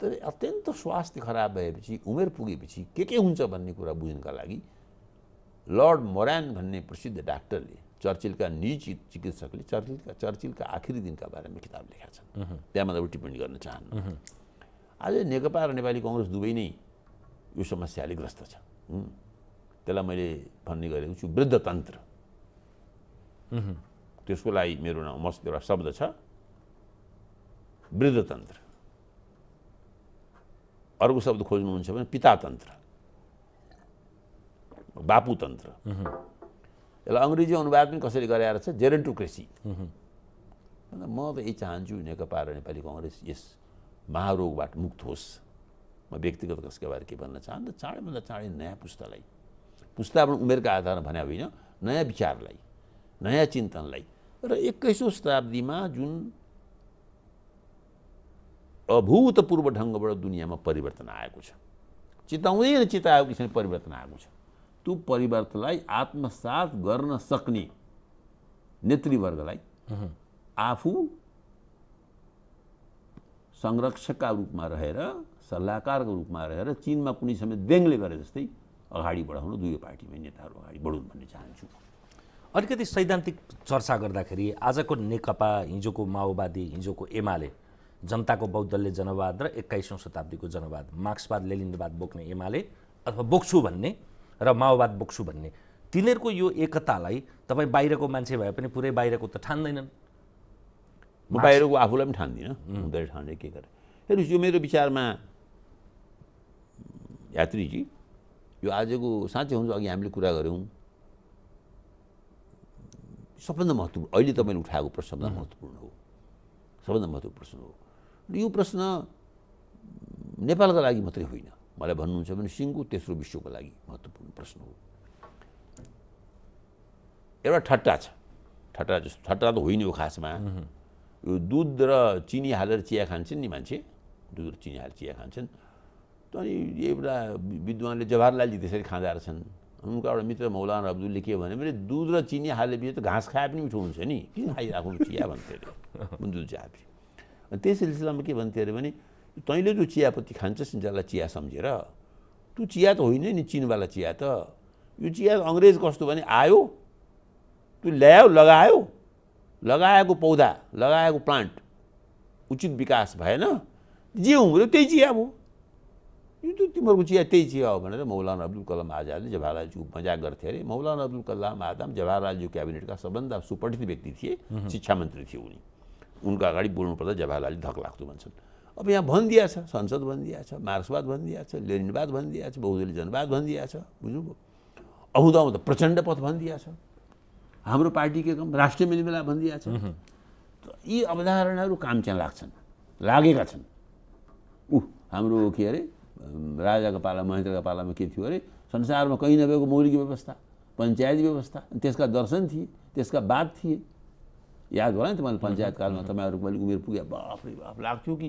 तर अत्यन्त स्वास्थ्य खराब भएपछि उमेर पुगेपछि के के हुन्छ भन्ने कुरा बुझ्नका लागि लर्ड मोरान भन्ने प्रसिद्ध डाक्टरले चर्चिलका निजी चिकित्सकले चर्चिलका चर्चिलका आखिरी दिनका बारेमा किताब लेखा छन् त्यहाँ एउटा टिप्पणी गर्न चाहन्न आज नेकपा र नेपाली कङ्ग्रेस दुवै नै यो समस्याले ग्रस्त छ त्यसलाई मैले भन्ने गरेको छु वृद्धतन्त्र त्यसको लागि मेरो नाउँ मस्त एउटा शब्द छ वृद्धतन्त्र अर्को शब्द खोज्नुहुन्छ भने पितातन्त्र बापुतन्त्र यसलाई अङ्ग्रेजी अनुवाद पनि कसरी गराएर छ जेरेन्टोक्रेसी म त यही चाहन्छु नेकपा र नेपाली कङ्ग्रेस यस महारोगबाट मुक्त होस् म व्यक्तिगत कसको बारे के भन्न चाहन्छु चाँडैभन्दा चाँडै नयाँ पुस्तालाई पुस्ता पनि उमेरका आधारमा भने होइन नयाँ विचारलाई नयाँ चिन्तनलाई र एक्काइसौँ शताब्दीमा जुन अभूतपूर्व ढङ्गबाट दुनियाँमा परिवर्तन आएको छ चिताउँदै र चिताएको किसिमले परिवर्तन आएको छ त्यो परिवर्तनलाई आत्मसात गर्न सक्ने नेतृवर्गलाई आफू संरक्षकका रूपमा रहेर सल्लाहकारको रूपमा रहेर चिनमा कुनै समय देङले गरे जस्तै अगाडि बढाउन दुवै पार्टीमै नेताहरू अगाडि बढुन् भन्ने चाहन्छु अलिकति सैद्धान्तिक चर्चा गर्दाखेरि आजको नेकपा हिजोको माओवादी हिजोको एमाले जनताको बौद्धले जनवाद र एक्काइसौँ शताब्दीको जनवाद मार्क्सवाद लेलिन्दवाद बोक्ने एमाले अथवा बोक्छु भन्ने र माओवाद बोक्छु भन्ने तिनीहरूको यो एकतालाई तपाईँ बाहिरको मान्छे भए पनि पुरै बाहिरको त ठान्दैनन् म बाहिरको आफूलाई पनि ठान्दिनँ हुँदै ठान्ने के गरेँ हेर्नुहोस् यो मेरो विचारमा यात्रीजी यो आजको साँच्चै हुन्छ अघि हामीले कुरा गऱ्यौँ सबभन्दा महत्त्वपूर्ण अहिले तपाईँले उठाएको प्रश्न महत्त्वपूर्ण हो सबभन्दा महत्त्वपूर्ण प्रश्न हो यो प्रश्न नेपालका लागि मात्रै होइन मलाई भन्नुहुन्छ भने सिङ्गो तेस्रो विश्वको लागि महत्त्वपूर्ण प्रश्न हो एउटा ठट्टा छ ठट्टा जस्तो ठट्टा त होइन हो खासमा यो दुध र चिनी हालेर चिया खान्छन् नि मान्छे दुध र चिनी हालेर चिया खान्छन् अनि एउटा विद्वानले जवाहरलालजी त्यसरी खाँदा रहेछन् उनको एउटा मित्र मौलाना अब्दुलले के भन्यो भने दुध र चिनी हालेपछि त घाँस खाए पनि मिठो हुन्छ नि किन खाइराख्नु चिया भन्थे दुध चिया त्यही सिलसिलामा के भन्थ्यो अरे भने तैँले जो चियापत्ती खान्छस् नि त्यसलाई चिया सम्झेर त्यो चिया त होइन नि चिनवाला चिया त यो चिया अङ्ग्रेज कस्तो भने आयो त्यो ल्यायो लगायो लगाएको पौधा लगाएको प्लान्ट उचित विकास भएन जे हुँदो त्यही चिया हो यो त तिमीहरूको चिया त्यही चिया हो भनेर मौलाना अब्दुल कलाम आजादले जवाहरलालजीको मजाक गर्थे अरे मौलाना अब्दुल कलाम आजाम जवाहरलालज्यू क्याबिनेटका सबभन्दा सुपठित व्यक्ति थिए शिक्षा मन्त्री थिए उनी उनको अगाडि बोल्नुपर्दा जवाहरलालले धक लाग्दो भन्छन् अब यहाँ भनिदिया छ संसद भनिदिया छ मार्क्सवाद भनिदिया छ लेनिनवाद भनिदिया छ बहुदलीय जनवाद भनिदिया छ बुझ्नुभयो आउँदा आउँदा प्रचण्ड पथ भनिदिया छ हाम्रो पार्टी के काम राष्ट्रिय मिलमिला भनिदिया छ यी अवधारणाहरू काम चाहिँ लाग्छन् लागेका छन् ऊ हाम्रो के अरे राजाको पाला महेन्द्रको पालामा के थियो अरे संसारमा कहीँ नभएको मौलिक व्यवस्था पञ्चायत व्यवस्था त्यसका दर्शन थिए त्यसका बाद थिए याद होला नि त मैले कालमा तपाईँहरू मैले उमेर पुगेँ बाफ रे बाफ लाग्थ्यो कि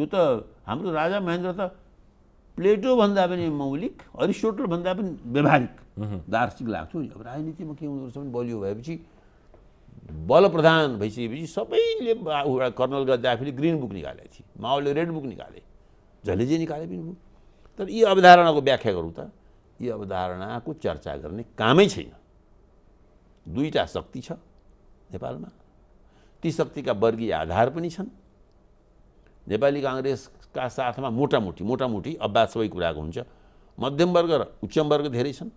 यो त हाम्रो राजा महेन्द्र त प्लेटोभन्दा पनि मौलिक भन्दा पनि व्यवहारिक दार्शिक लाग्थ्यो नि अब राजनीतिमा के हुँदो रहेछ भने बलियो भएपछि बल प्रधान भइसकेपछि सबैले कर्नल गर्दाखेरि ग्रिन बुक निकालेको थिए माओले रेड बुक निकाले जसले जे निकाले पनि बुक तर यी अवधारणाको व्याख्या गरौँ त यी अवधारणाको चर्चा गर्ने कामै छैन दुईवटा शक्ति छ नेपालमा ती शक्तिका वर्गीय आधार पनि छन् नेपाली काङ्ग्रेसका साथमा मोटामोटी मोटामोटी अब्बा सबै कुराको हुन्छ मध्यमवर्ग र उच्च वर्ग धेरै छन्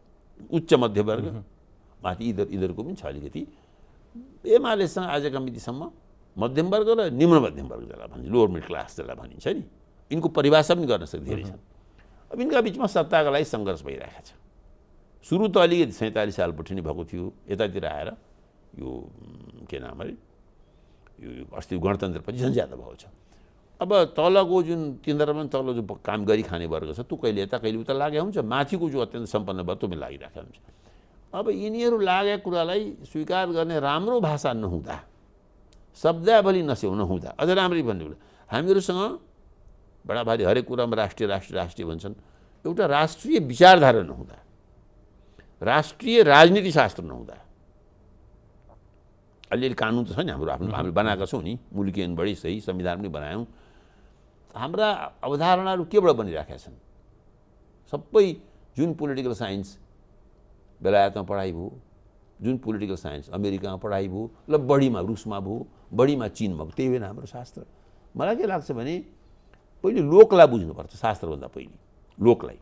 उच्च मध्यवर्ग माथि इधर इधरको पनि छ अलिकति एमालेसँग आजका मितिसम्म मध्यमवर्ग र निम्न मध्यमवर्ग जसलाई भनिन्छ लोवर मिडल क्लास जसलाई भनिन्छ नि यिनको परिभाषा पनि गर्न सक्छ धेरै छन् अब यिनका बिचमा सत्ताको लागि सङ्घर्ष भइरहेको छ सुरु त अलिकति सैँतालिस साल नै भएको थियो यतातिर आएर यो के नाम अरे यो अस्ति गणतन्त्रपछि झन् ज्यादा भएको छ अब तलको जुन तिनीहरूमा तल जो काम गरिखाने वर्ग छ तँ कहिले यता कहिले उता लागेको हुन्छ माथिको जो अत्यन्त सम्पन्न भयो त्यो पनि लागिरहेको हुन्छ अब यिनीहरू लागेको कुरालाई स्वीकार गर्ने राम्रो भाषा नहुँदा शब्दावली नस्याउ नहुँदा अझ राम्ररी भन्नु हामीहरूसँग बडा भारी हरेक कुरामा राष्ट्रिय राष्ट्रिय राष्ट्रिय भन्छन् एउटा राष्ट्रिय विचारधारा नहुँदा राष्ट्रिय राजनीति शास्त्र नहुँदा अलिअलि कानुन त छ नि हाम्रो आफ्नो हामीले बनाएका छौँ नि मुलुकी ऐनबाटै सही संविधान पनि बनायौँ हाम्रा अवधारणाहरू केबाट बनिराखेका छन् सबै जुन पोलिटिकल साइन्स बेलायतमा पढाइ भयो जुन पोलिटिकल साइन्स अमेरिकामा पढाइ भयो ल बढीमा रुसमा भयो बढीमा चिनमा भयो त्यही होइन हाम्रो शास्त्र मलाई के लाग्छ भने पहिले लोकलाई बुझ्नुपर्छ शास्त्रभन्दा पहिले लोकलाई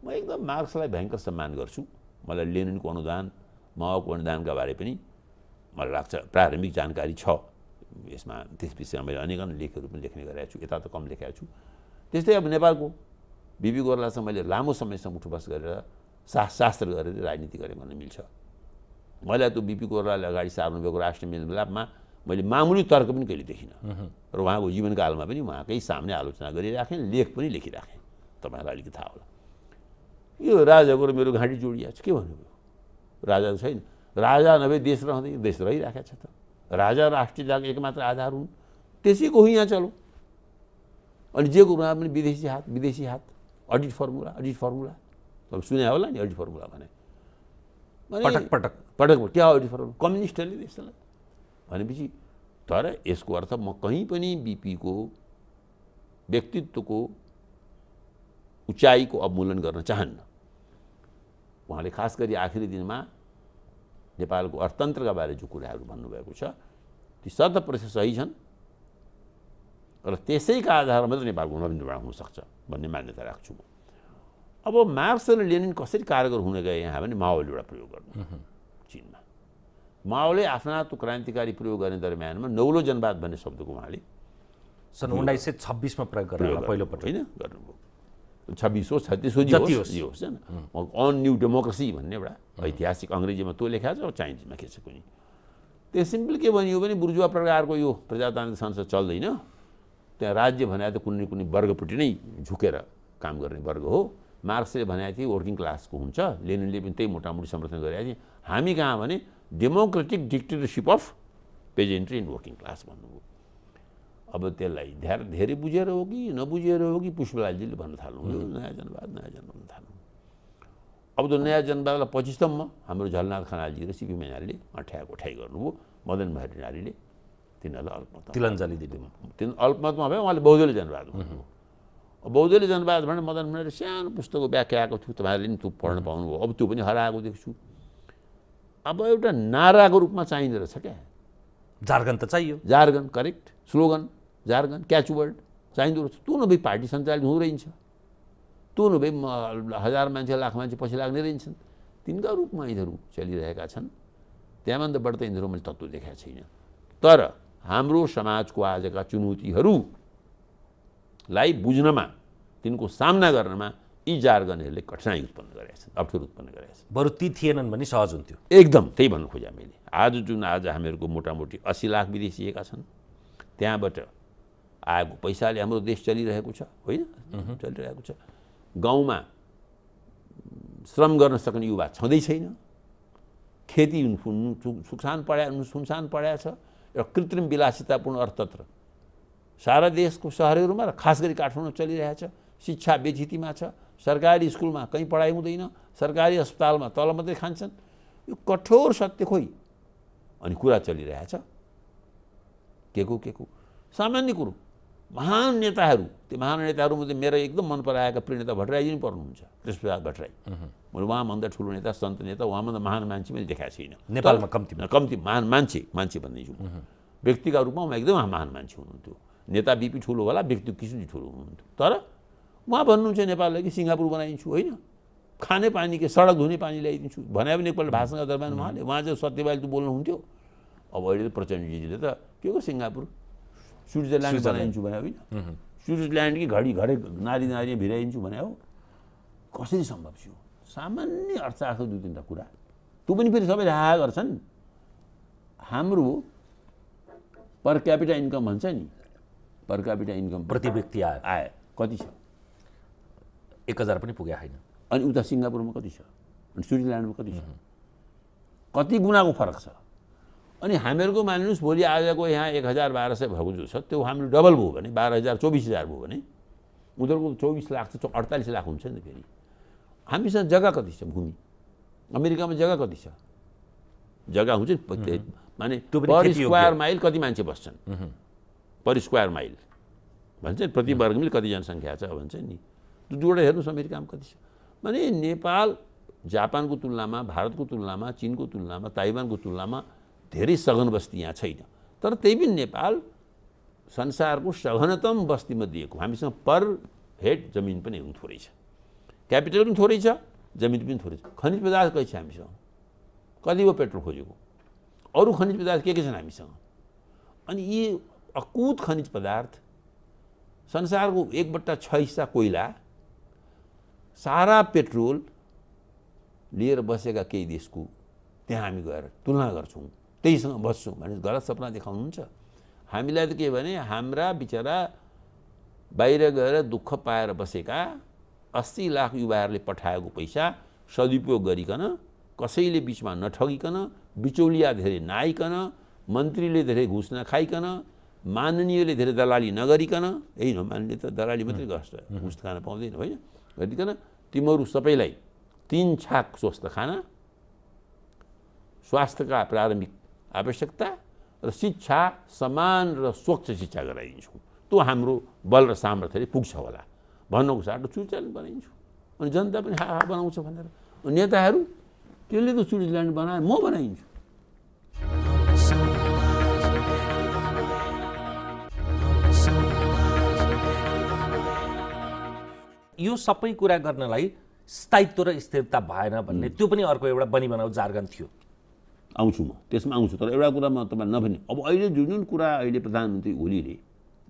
म एकदम मार्क्सलाई भयङ्कर सम्मान गर्छु मलाई लेनिनको अनुदान माओको अनुदानका बारे पनि मलाई लाग्छ प्रारम्भिक जानकारी छ यसमा त्यस विषयमा मैले अनेकन लेखहरू पनि लेख्ने गरेको छु यता त कम लेखेको छु त्यस्तै अब नेपालको बिपी गोर्लासँग मैले लामो समयसम्म उठबस गरेर सा शास्त्र गरेर राजनीति गरेँ भन्न मिल्छ मैले त्यो बिपी गोर्लाले अगाडि सार्नुभएको राष्ट्रिय मेलमिलापमा मैले मामुली तर्क पनि कहिले देखिनँ र उहाँको जीवनकालमा पनि उहाँकै सामने आलोचना गरिराखेँ लेख पनि लेखिराखेँ तपाईँलाई अलिकति थाहा होला यो राजाको र मेरो घाँटी जोडिया छ के भन्नुभयो राजा त छैन राजा नभए देश रहँदै देश रहिरहेको छ त राजा राष्ट्रियताको एकमात्र आधार हुन् त्यसैको हो यहाँ चलो अनि जे कुरा पनि विदेशी हात विदेशी हात अडिट फर्मुला अडिट फर्मुला अब सुने होला नि अडिट फर्मुला भने पटक पटक पटक क्या अडिट फर्मुला कम्युनिस्टहरूले देशलाई भनेपछि तर यसको अर्थ म कहीँ पनि बिपीको व्यक्तित्वको उचाइको अवमूलन गर्न चाहन्न उहाँले खास गरी आखिरी दिनमा नेपालको अर्थतन्त्रका बारे जो कुराहरू भन्नुभएको छ ती शत प्रतिशत सही छन् र त्यसैका आधारमा मात्र नेपालको नवनिर्माण हुनसक्छ भन्ने मान्यता राख्छु म अब मार्क्स र लेनिन कसरी कारगर हुने गए यहाँ भने माओले एउटा प्रयोग गर्नु चिनमा माओले आफ्ना त्यो क्रान्तिकारी प्रयोग गर्ने दरम्यानमा नौलो जनवाद भन्ने शब्दको उहाँले सन् उन्नाइस सय छब्बिसमा प्रयोग गर्नु पहिलोपटक होइन गर्नुभयो छब्बिस होस् छत्तिस होस् जति होस् होस् होइन अन न्यु डेमोक्रेसी भन्ने एउटा ऐतिहासिक अङ्ग्रेजीमा त्यो लेखाएको छ चाइनिजमा के छ कुनै त्यो सिम्पल के भनियो भने बुर्जुवा प्रकारको यो प्रजातान्त्रिक संसद चल्दैन त्यहाँ राज्य भनेको त कुनै कुनै वर्गपट्टि नै झुकेर काम गर्ने वर्ग हो मार्क्सले भनेको थिए वर्किङ क्लासको हुन्छ लेनिनले पनि त्यही मोटामोटी समर्थन गरेका थिए हामी कहाँ भने democratic dictatorship of peasantry in working class भन्नुभयो अब त्यसलाई धेरै धेरै बुझेर हो कि नबुझेर हो कि पुष्पलालजीले भन्न थाल्नुहुन्थ्यो नयाँ जनवाद नयाँ जन्म भन्न थाल्नु अब त्यो नयाँ जनवादलाई पछिसम्म हाम्रो झलनाथ खनालजी र सिपी मैनालीले अठ्याएको अठ्याइ गर्नुभयो मदन भरि नारीले तिनीहरूलाई अल्पमत तिलञ्जली दिनुभयो तिन अल्पमतमा भयो उहाँले बौद्धले जनवाद बौद्धले जनवाद भने मदन भनेर सानो पुस्तकको व्याख्या आएको थियो तपाईँहरूले नि त्यो पढ्न पाउनुभयो अब त्यो पनि हराएको देख्छु अब एउटा नाराको रूपमा चाहिँदो रहेछ क्या जार्गन त चाहियो jargon correct slogan jargon word चाहिँदो रहेछ तुन नभई पार्टी सञ्चालित हुँ रहन्छ त्यो नभई हजार मान्छे लाख मान्छे पछि लाग्ने रहन्छन् तिनका रूपमा यिनीहरू चलिरहेका छन् त्यहाँभन्दा त यिनीहरू मैले तत्त्व देखाएको छैन तर हाम्रो समाजको आजका चुनौतीहरूलाई बुझ्नमा तिनको सामना गर्नमा यी जार्गनहरूले कठिनाई उत्पन्न गरेका छन् अप्ठ्यारो उत्पन्न गरेका छन् बरु ती थिएनन् भने सहज हुन्थ्यो एकदम त्यही भन्नु खोजेँ मैले आज जुन आज हामीहरूको मोटामोटी असी लाख विदेशिएका छन् त्यहाँबाट आएको पैसाले हाम्रो देश चलिरहेको छ होइन चलिरहेको छ गाउँमा श्रम गर्न सक्ने युवा छँदै छैन खेती सुखसान पढाए सुनसान पढाएछ र कृत्रिम विलासितापूर्ण अर्थतन्त्र सारा देशको सहरहरूमा र खास गरी काठमाडौँ चलिरहेछ शिक्षा बेचितीमा छ सरकारी स्कुलमा कहीँ पढाइ हुँदैन सरकारी अस्पतालमा तल मात्रै खान्छन् यो कठोर सत्य खोइ अनि कुरा चलिरहेछ के को के को सामान्य कुरो महान नेताहरू त्यो महान नेताहरूमध्ये मेरो एकदम मन पराएका प्रिय नेता भट्टराईजी नै पर्नुहुन्छ कृष्णप्रसाद भट्टराई मैले उहाँभन्दा ठुलो नेता सन्त नेता उहाँभन्दा महान मान्छे मैले देखाएको छुइनँ नेपालमा कम्ती कम्ती महान मान्छे मान्छे भन्दैछु व्यक्तिका रूपमा उहाँ एकदम महान मान्छे हुनुहुन्थ्यो नेता बिपी ठुलो होला व्यक्ति किसिम ठुलो हुनुहुन्थ्यो तर उहाँ भन्नुहुन्छ नेपाललाई कि सिङ्गापुर बनाइदिन्छु होइन खाने पानी कि सडक धुने पानी ल्याइदिन्छु भने पनि एकपल्ट भाषणका दरबारमा उहाँले उहाँ चाहिँ सत्यवाली त बोल्नुहुन्थ्यो अब अहिले त प्रचण्डजीले त के को सिङ्गापुर स्विजरल्यान्ड बनाइदिन्छु भने होइन स्विजरल्यान्डकै घडी घरै नारी नारी भिराइदिन्छु भने हो कसरी सम्भव थियो सामान्य अर्थशास्त्र दुई तिनवटा कुरा त्यो पनि फेरि सबै राह गर्छन् हाम्रो पर क्यापिटा इन्कम भन्छ नि पर क्यापिटा इन्कम प्रति व्यक्ति आयो आयो कति छ एक हजार पनि पुगेको छैन अनि उता सिङ्गापुरमा कति छ अनि स्विजरल्यान्डमा कति छ कति गुणाको फरक छ अनि हामीहरूको मानिनुहोस् भोलि आजको यहाँ एक हजार बाह्र सय भएको जो छ त्यो हाम्रो डबल भयो भने बाह्र हजार चौबिस हजार भयो भने उनीहरूको चौबिस लाख त अडतालिस लाख हुन्छ नि त फेरि हामीसँग जग्गा कति छ भूमि अमेरिकामा जग्गा कति छ जग्गा हुन्छ नि माने पर स्क्वायर माइल कति मान्छे बस्छन् पर स्क्वायर माइल भन्छ नि प्रति वर्ग मिल कति जनसङ्ख्या छ भन्छ नि त्यो जोडेर हेर्नुहोस् अमेरिकामा कति छ माने नेपाल जापानको तुलनामा भारतको तुलनामा चिनको तुलनामा ताइवानको तुलनामा धेरै सघन बस्ती यहाँ छैन तर त्यही पनि नेपाल संसारको सघनतम बस्तीमा दिएको हामीसँग पर हेड जमिन पनि थोरै छ क्यापिटल पनि थोरै छ जमिन पनि थोरै छ खनिज पदार्थ कहिले छ हामीसँग कति हो पेट्रोल खोजेको अरू खनिज पदार्थ के के छन् हामीसँग अनि यी अकुत खनिज पदार्थ संसारको एक बट्टा छ हिस्सा कोइला सारा पेट्रोल लिएर बसेका केही देशको त्यहाँ हामी गएर तुलना गर्छौँ त्यहीसँग बस्छु भने गलत सपना देखाउनुहुन्छ हामीलाई त के भने हाम्रा बिचरा बाहिर गएर दुःख पाएर बसेका अस्सी लाख युवाहरूले पठाएको पैसा सदुपयोग गरिकन कसैले बिचमा नठगिकन बिचौलिया धेरै नआइकन मन्त्रीले धेरै घुस नखाइकन माननीयले धेरै दलाली नगरिकन यही न माननीय त दलाली मात्रै गर्छ घुस खान पाउँदैन होइन गरिकन तिमीहरू सबैलाई तिन छाक स्वस्थ खाना स्वास्थ्यका प्रारम्भिक आवश्यकता र शिक्षा समान र स्वच्छ शिक्षा गराइन्छ त्यो हाम्रो बल र सामर्थ्यले पुग्छ होला भन्नुको साटो चुडिल्यान्ड बनाइन्छु अनि जनता पनि हा बनाउँछ भनेर नेताहरू त्यसले त चुडिल्यान्ड बनाए म बनाइन्छु यो सबै कुरा गर्नलाई स्थायित्व र स्थिरता भएन भन्ने त्यो पनि अर्को एउटा बनी बनाउ जार्गन थियो आउँछु म त्यसमा आउँछु तर एउटा कुरा म तपाईँलाई नभने अब अहिले जुन जुन कुरा अहिले प्रधानमन्त्री ओलीले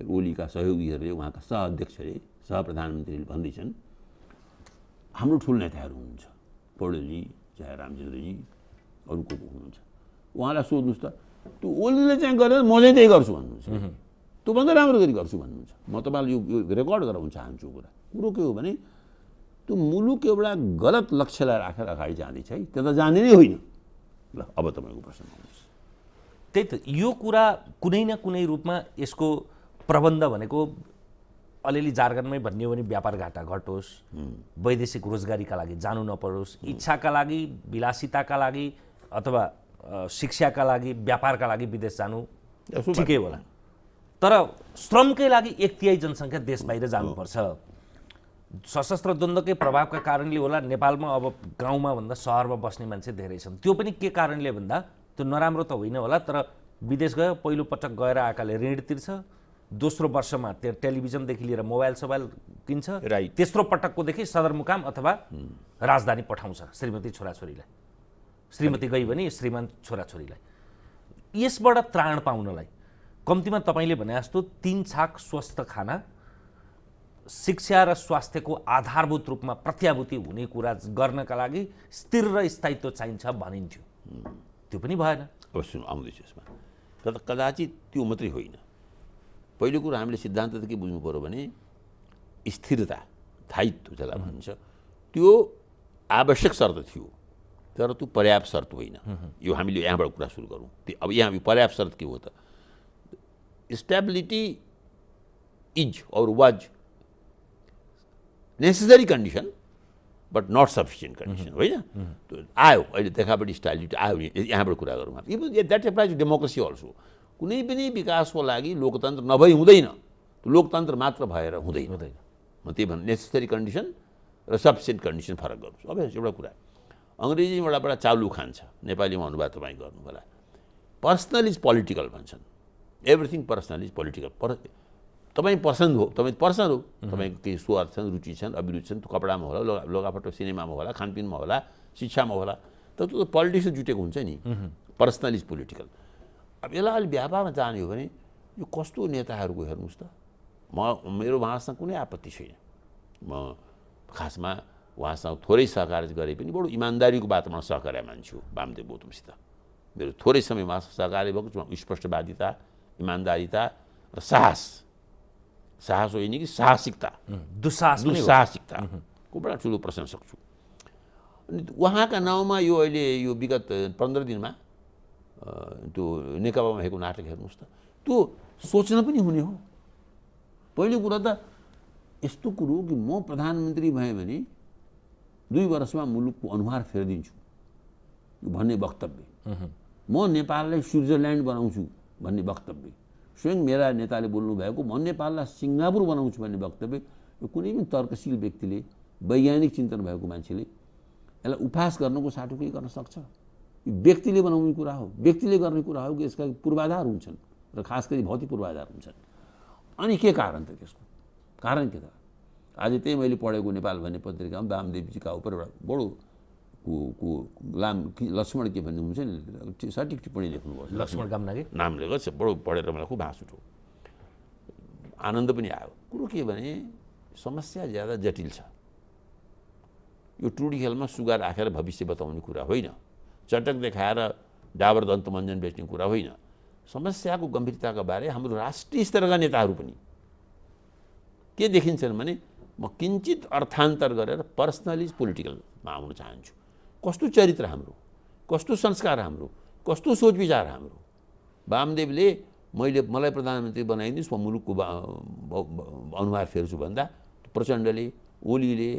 ओलीका सहयोगीहरूले उहाँका सह अध्यक्षले सह प्रधानमन्त्रीले भन्दैछन् हाम्रो ठुलो नेताहरू हुनुहुन्छ पौडेलजी चाहे रामचन्द्रजी अरू को को हुनुहुन्छ उहाँलाई सोध्नुहोस् त त्यो ओलीले चाहिँ गरेर म चाहिँ त्यही गर्छु भन्नुहुन्छ त्यो भन्दा राम्रो गरी गर्छु भन्नुहुन्छ म तपाईँलाई यो रेकर्ड गराउन चाहन्छु कुरा कुरो के हो भने त्यो मुलुक एउटा गलत लक्ष्यलाई राखेर अगाडि जाँदैछ है त्यो त जाने नै होइन ल अब तपाईँको प्रश्न आउनुहोस् त्यही त यो कुरा कुनै न कुनै रूपमा यसको प्रबन्ध भनेको अलिअलि जार्गनमै भन्ने भने व्यापार घाटा घटोस् वैदेशिक रोजगारीका लागि जानु नपरोस् इच्छाका लागि विलासिताका लागि अथवा शिक्षाका लागि व्यापारका लागि विदेश जानु ठिकै होला तर श्रमकै लागि एक तिहाई जनसङ्ख्या देश बाहिर जानुपर्छ सशस्त्र द्वन्द्वकै प्रभावका कारणले होला नेपालमा अब गाउँमा भन्दा सहरमा बस्ने मान्छे धेरै छन् त्यो पनि के कारणले भन्दा त्यो नराम्रो त होइन होला तर विदेश गयो पहिलोपटक गएर आएकाले ऋण तिर्छ दोस्रो वर्षमा त्यो टेलिभिजनदेखि लिएर मोबाइल सोबाइल किन्छ राइट तेस्रो पटककोदेखि सदरमुकाम अथवा राजधानी पठाउँछ श्रीमती छोराछोरीलाई श्रीमती गई भने श्रीमान छोराछोरीलाई यसबाट त्राण पाउनलाई कम्तीमा तपाईँले भने जस्तो तिन छाक स्वस्थ खाना शिक्षा र स्वास्थ्यको आधारभूत रूपमा प्रत्याभूति हुने कुरा गर्नका लागि स्थिर र स्थायित्व चाहिन्छ भनिन्थ्यो त्यो पनि भएन अब सुन आउँदैछु यसमा तर कदाचित त्यो मात्रै होइन पहिलो कुरो हामीले सिद्धान्त त के बुझ्नु पऱ्यो भने स्थिरता थायित्व जसलाई भनिन्छ त्यो आवश्यक शर्त थियो तर त्यो पर्याप्त शर्त होइन यो हामीले यहाँबाट कुरा सुरु गरौँ त्यो अब यहाँ पर्याप्त शर्त के हो त stability is or was necessary condition but not sufficient condition होइन आयो अहिले देखापट्टि स्टाइलिटी आयो यहाँबाट कुरा गरौँ even that applies democracy also कुनै पनि विकासको लागि लोकतन्त्र नभई हुँदैन लोकतन्त्र मात्र भएर हुँदैन हुँदैन म त्यही भन्नु नेसेसरी कन्डिसन र सफिसियन्ट कन्डिसन फरक गर्नु अब एउटा कुरा अङ्ग्रेजी एउटा बडा चालु खान्छ नेपालीमा अनुवाद तपाईँ गर्नु होला पर्सनल इज पोलिटिकल भन्छन् एभ्रिथिङ पर्सनल इज पोलिटिकल पर तपाईँ पर्सन हो तपाईँ पर्सन हो तपाईँको केही स्वार्थ छन् रुचि छन् अभिरुचि छन् कपडामा होला लगा लगाफाटो सिनेमामा होला खानपिनमा होला शिक्षामा होला त त्यो त पोलिटिक्स जुटेको हुन्छ नि पर्सनल इज पोलिटिकल अब यसलाई अलिक व्यापारमा जाने हो भने यो कस्तो नेताहरूको हेर्नुहोस् त म मेरो उहाँसँग कुनै आपत्ति छैन म खासमा उहाँसँग थोरै सहकार गरे पनि बडो इमान्दारीको वातावरण सहकार्य हो वामदेव गौतमसित मेरो थोरै समय उहाँसँग सहकार्य भएको स्पष्टवादिता इमान्दारिता र साहस साहस होइन कि साहसिकता दुस्साहस दुस्साहसिकता को बडा ठुलो प्रशंसक छु अनि उहाँका नाउँमा यो अहिले यो विगत पन्ध्र दिनमा त्यो नेकपामा भएको नाटक हेर्नुहोस् त त्यो सोच्न पनि हुने हो पहिलो कुरा त यस्तो कुरो कि म प्रधानमन्त्री भएँ भने दुई वर्षमा मुलुकको अनुहार फेरिदिन्छु भन्ने वक्तव्य म नेपाललाई स्विजरल्यान्ड बनाउँछु भन्ने वक्तव्य स्वयं मेरा नेताले बोल्नु भएको म नेपाललाई सिङ्गापुर बनाउँछु भन्ने वक्तव्य यो कुनै पनि तर्कशील व्यक्तिले वैज्ञानिक चिन्तन भएको मान्छेले यसलाई उपहास गर्नुको साटो के गर्न सक्छ यो व्यक्तिले बनाउने कुरा हो व्यक्तिले गर्ने कुरा हो कि यसका पूर्वाधार हुन्छन् र खास गरी भौतिक पूर्वाधार हुन्छन् अनि के कारण त त्यसको कारण के त आज त्यही मैले पढेको नेपाल भन्ने पत्रिकामा वामदेवजीका उप एउटा बडो को को लाम लक्ष्मण के भन्नुहुन्छ हुन्छ नि सठिक टिप्पणी लेख्नुभयो लक्ष्मण कामनाकै नाम लेखेको बडो पढेर मलाई खुब हाँस उठ्यो आनन्द पनि आयो कुरो के भने समस्या ज्यादा जटिल छ यो टुडी खेलमा सुगा राखेर भविष्य बताउने कुरा होइन चटक देखाएर डाबर दन्तमञ्जन बेच्ने कुरा होइन समस्याको गम्भीरताको बारे हाम्रो राष्ट्रिय स्तरका नेताहरू पनि के देखिन्छन् भने म किञ्चित अर्थान्तर गरेर पर्सनली पोलिटिकलमा आउन चाहन्छु कस्तो चरित्र हाम्रो कस्तो संस्कार हाम्रो कस्तो सोच विचार हाम्रो वामदेवले मैले मलाई प्रधानमन्त्री बनाइदिनुहोस् म मुलुकको अनुहार फेर्छु भन्दा प्रचण्डले ओलीले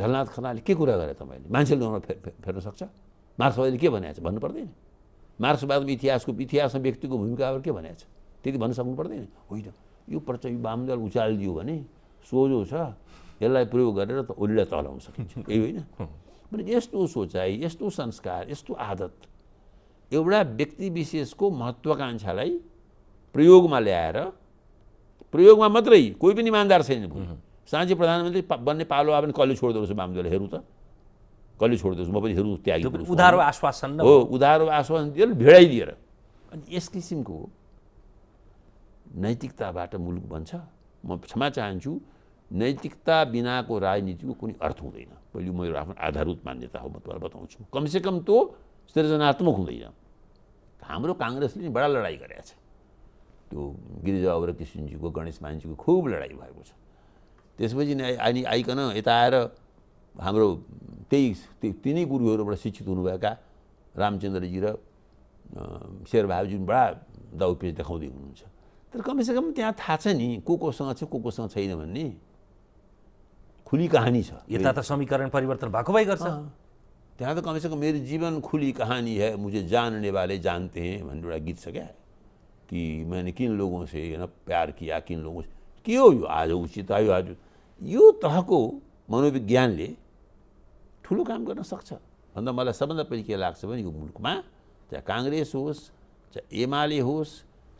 झलनाथ खनाले के कुरा गरे तपाईँले मान्छेले अनुहार फे फेर्न सक्छ मार्क्सवादीले के भनेको छ भन्नु पर्दैन मार्क्सवादमा इतिहासको इतिहासमा व्यक्तिको भूमिकाहरू के भनेको छ त्यति भन्न सक्नु पर्दैन होइन यो प्रच वामदेव उचालिदियो भने सोझो छ यसलाई प्रयोग गरेर त ओलीलाई चलाउन सकिन्छ यही होइन भने यस्तो सोचाइ यस्तो संस्कार यस्तो आदत एउटा व्यक्ति विशेषको महत्त्वाकाङ्क्षालाई प्रयोगमा ल्याएर प्रयोगमा मात्रै कोही पनि इमान्दार छैन भोलि साँच्चै प्रधानमन्त्री बन्ने पालो आयो पनि कसले छोड्दो रहेछ बामदेउले हेरौँ त कसले छोड्दो म पनि हेरौँ त्याग उधारो आश्वासन हो उधारो आश्वासन दिएर भेडाइदिएर अनि यस किसिमको नैतिकताबाट मुलुक बन्छ म क्षमा चाहन्छु नैतिकता बिनाको राजनीतिको कुनै अर्थ हुँदैन पहिले मेरो आफ्नो आधारभूत मान्यता हो म तपाईँलाई बताउँछु कमसेकम त्यो सृजनात्मक हुँदैन हाम्रो काङ्ग्रेसले नि बडा लडाइँ गरेको छ त्यो गिरिजा अवर किसिमजीको गणेश मानजीको खुब लडाइँ भएको छ त्यसपछि अनि आइकन यता आएर हाम्रो त्यही तिनै गुरुहरूबाट शिक्षित हुनुभएका रामचन्द्रजी र शेरबहादुरजी बडा दाउपेज देखाउँदै हुनुहुन्छ तर कमसेकम त्यहाँ थाहा छ नि को कोसँग छ को कोसँग छैन भन्ने खुली कहानी छ यता त समीकरण परिवर्तन भएको भए गर्छ त्यहाँ त कमसेकम मेरो जीवन खुली कहानी है मुझे जानने वाले जानते हैं भन्ने एउटा गीत छ क्या कि मैले किन लोगोसे से होइन प्यार किया किन लोगों से के हो यो आज उचित आयो आज यो तहको मनोविज्ञानले ठुलो काम गर्न सक्छ भन्दा मलाई सबभन्दा पहिले के लाग्छ भने यो मुलुकमा चाहे काङ्ग्रेस होस् चाहे एमाले होस्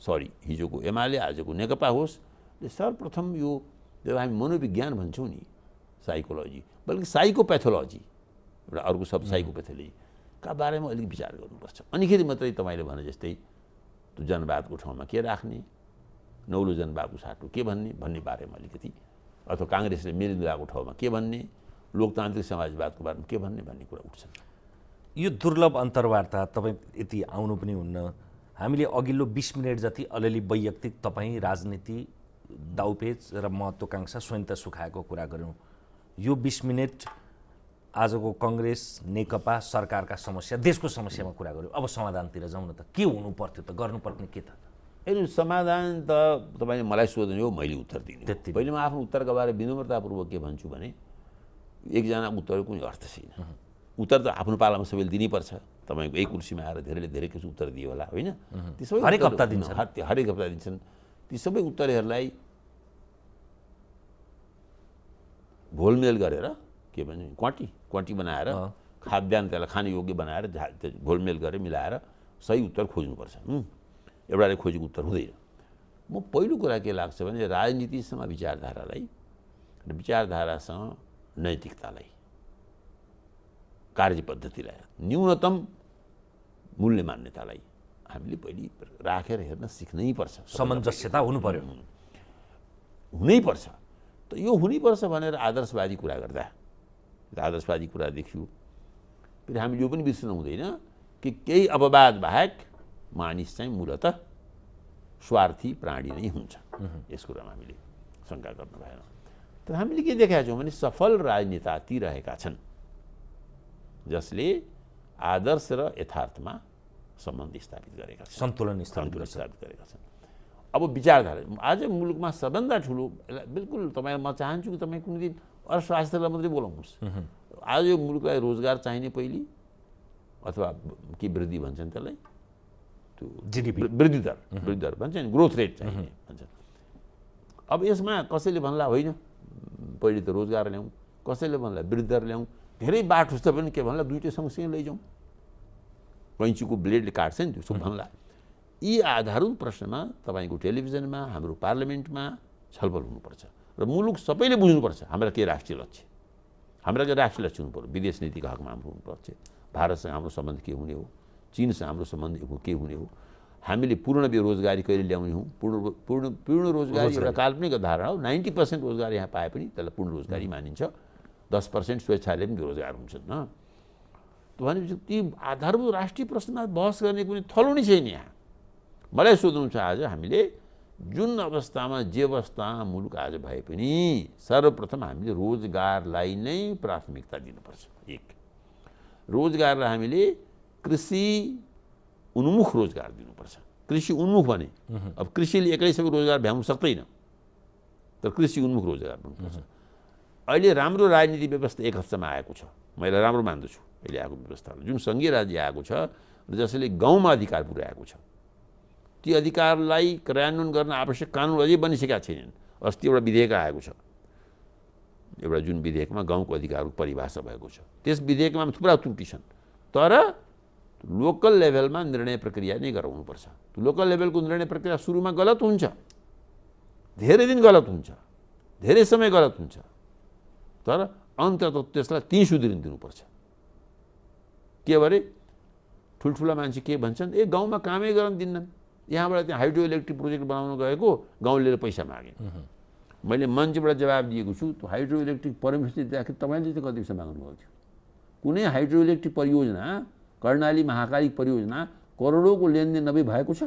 सरी हिजोको एमाले आजको नेकपा होस् सर्वप्रथम यो जब हामी मनोविज्ञान भन्छौँ नि साइकोलोजी बल्कि साइकोपेथोलोजी एउटा अर्को सब साइकोप्याथोलोजी का बारेमा अलिक विचार गर्नुपर्छ अनिखेरि मात्रै तपाईँले भने जस्तै त्यो जनवादको ठाउँमा के राख्ने नौलो जनवादको साटो के भन्ने भन्ने बारेमा अलिकति अथवा काङ्ग्रेसले मेरिन्दाको ठाउँमा के भन्ने लोकतान्त्रिक समाजवादको बारेमा के भन्ने भन्ने कुरा उठ्छन् यो दुर्लभ अन्तर्वार्ता तपाईँ यति आउनु पनि हुन्न हामीले अघिल्लो बिस मिनट जति अलिअलि वैयक्तिक तपाईँ राजनीति दाउपेच र महत्त्वकाङ्क्षा स्वयन्त सुखाएको कुरा गऱ्यौँ यो बिस मिनट आजको कङ्ग्रेस नेकपा सरकारका समस्या देशको समस्यामा कुरा गर्यो अब समाधानतिर जाउँ न त के हुनु पर्थ्यो त गर्नुपर्ने के त हेर्नु समाधान त तपाईँले मलाई सोध्नु हो मैले उत्तर दिने त्यति पहिले म आफ्नो उत्तरको बारे विनम्रतापूर्वक के भन्छु भने एकजना उत्तरको कुनै अर्थ छैन उत्तर त आफ्नो पालामा सबैले दिनैपर्छ तपाईँको एक कुर्सीमा आएर धेरैले धेरै किसिम उत्तर दियो होला होइन ती सबै हरेक हप्ता दिन्छ हरेक हप्ता दिन्छन् ती सबै उत्तरहरूलाई घोलमेल गरेर के भन्छ क्वाटी क्वाटी बनाएर खाद्यान्न त्यसलाई खाने योग्य बनाएर घोलमेल गरेर मिलाएर सही उत्तर खोज्नुपर्छ एउटाले खोजेको उत्तर हुँदैन म पहिलो कुरा के लाग्छ भने राजनीतिसँग विचारधारालाई र विचारधारासँग नैतिकतालाई कार्यपद्धतिलाई न्यूनतम मूल्य मान्यतालाई हामीले पहिले राखेर हेर्न सिक्नै पर्छ समञ्जस्यता हुनु पर्यो हुनैपर्छ त यो हुनैपर्छ भनेर आदर्शवादी कुरा गर्दा आदर्शवादी कुरा देखियो फेरि हामी यो पनि बिर्सनु हुँदैन कि केही अपवाद बाहेक मानिस चाहिँ मूलत स्वार्थी प्राणी नै हुन्छ यस कुरामा हामीले शङ्का गर्नु भएन तर हामीले के देखाएको छौँ भने सफल राजनेता ती रहेका छन् जसले आदर्श र यथार्थमा सम्बन्ध स्थापित गरेका छन् सन्तुलन स्थापित गरेका छन् अब विचारधारा आज मुलुकमा सबभन्दा ठुलो बिल्कुल तपाईँ म चाहन्छु कि तपाईँ कुनै दिन अर्थशास्त्रलाई मात्रै बोलाउनुहोस् आज यो मुलुकलाई रोजगार चाहिने पहिले अथवा के वृद्धि भन्छन् त्यसलाई त्यो जिडिपी वृद्धि दर वृद्धि दर भन्छ नि ग्रोथ रेट चाहिने भन्छ अब यसमा कसैले भन्ला होइन पहिले त रोजगार ल्याउँ कसैले भन्ला वृद्धि दर ल्याउँ धेरै बाटो छ पनि के भन्ला दुइटै सँगसँगै लैजाउँ कैँचीको ब्लेडले काट्छ नि त्यो भन्ला यी आधारभूत प्रश्नमा तपाईँको टेलिभिजनमा हाम्रो पार्लियामेन्टमा छलफल हुनुपर्छ र मुलुक सबैले बुझ्नुपर्छ हाम्रा के राष्ट्रिय लक्ष्य हाम्रा के राष्ट्रिय लक्ष्य हुनु पऱ्यो विदेश नीतिको हकमा हाम्रो हुनुपर्छ भारतसँग हाम्रो सम्बन्ध के हुने हो चिनसँग हाम्रो सम्बन्ध के हुने हो हामीले पूर्ण बेरोजगारी कहिले ल्याउने हौँ पूर्ण पूर्ण पूर्ण रोजगारी एउटा काल्पनिक धारणा हो नाइन्टी पर्सेन्ट रोजगार यहाँ पाए पनि त्यसलाई पूर्ण रोजगारी मानिन्छ दस पर्सेन्ट स्वेच्छाले पनि बेरोजगार हुन्छन् न भनेपछि ती आधारभूत राष्ट्रिय प्रश्नमा बहस गर्ने कुनै थलो नै छैन यहाँ मलाई छ आज हामीले जुन अवस्थामा जे अवस्था मुलुक आज भए पनि सर्वप्रथम हामीले रोजगारलाई नै प्राथमिकता दिनुपर्छ एक रोजगारलाई हामीले कृषि उन्मुख रोजगार दिनुपर्छ कृषि उन्मुख भने अब कृषिले एक्लै सबै रोजगार भ्याउनु सक्दैन तर कृषि उन्मुख रोजगार दिनुपर्छ अहिले राम्रो राजनीति व्यवस्था एक हदसम्म आएको छ मैले राम्रो मान्दछु अहिले आएको व्यवस्था जुन सङ्घीय राज्य आएको छ र जसले गाउँमा अधिकार पुर्याएको छ ती अधिकारलाई क्रियान्वयन गर्न आवश्यक कानुन अझै बनिसकेका छैनन् अस्ति एउटा विधेयक आएको छ एउटा जुन विधेयकमा गाउँको अधिकारको परिभाषा भएको छ त्यस विधेयकमा थुप्रा त्रुटि छन् तर लोकल लेभलमा निर्णय प्रक्रिया नै गराउनुपर्छ लोकल लेभलको निर्णय प्रक्रिया सुरुमा गलत हुन्छ धेरै दिन गलत हुन्छ धेरै समय गलत हुन्छ तर अन्तत त्यसलाई त्यहीँ सुध्रिन दिनुपर्छ के भने ठुल्ठुला मान्छे के भन्छन् ए गाउँमा कामै गर्न दिन्नन् यहाँबाट त्यहाँ हाइड्रो इलेक्ट्रिक प्रोजेक्ट बनाउन गएको गाउँले पैसा मागेँ मैले मञ्चबाट जवाब दिएको छु त्यो हाइड्रो इलेक्ट्रिक परमिसन दिँदाखेरि तपाईँले चाहिँ कति पैसा माग्नुभएको थियो कुनै हाइड्रो इलेक्ट्रिक परियोजना कर्णाली महाकाली परियोजना करोडौँको लेनदेन नभई भएको छ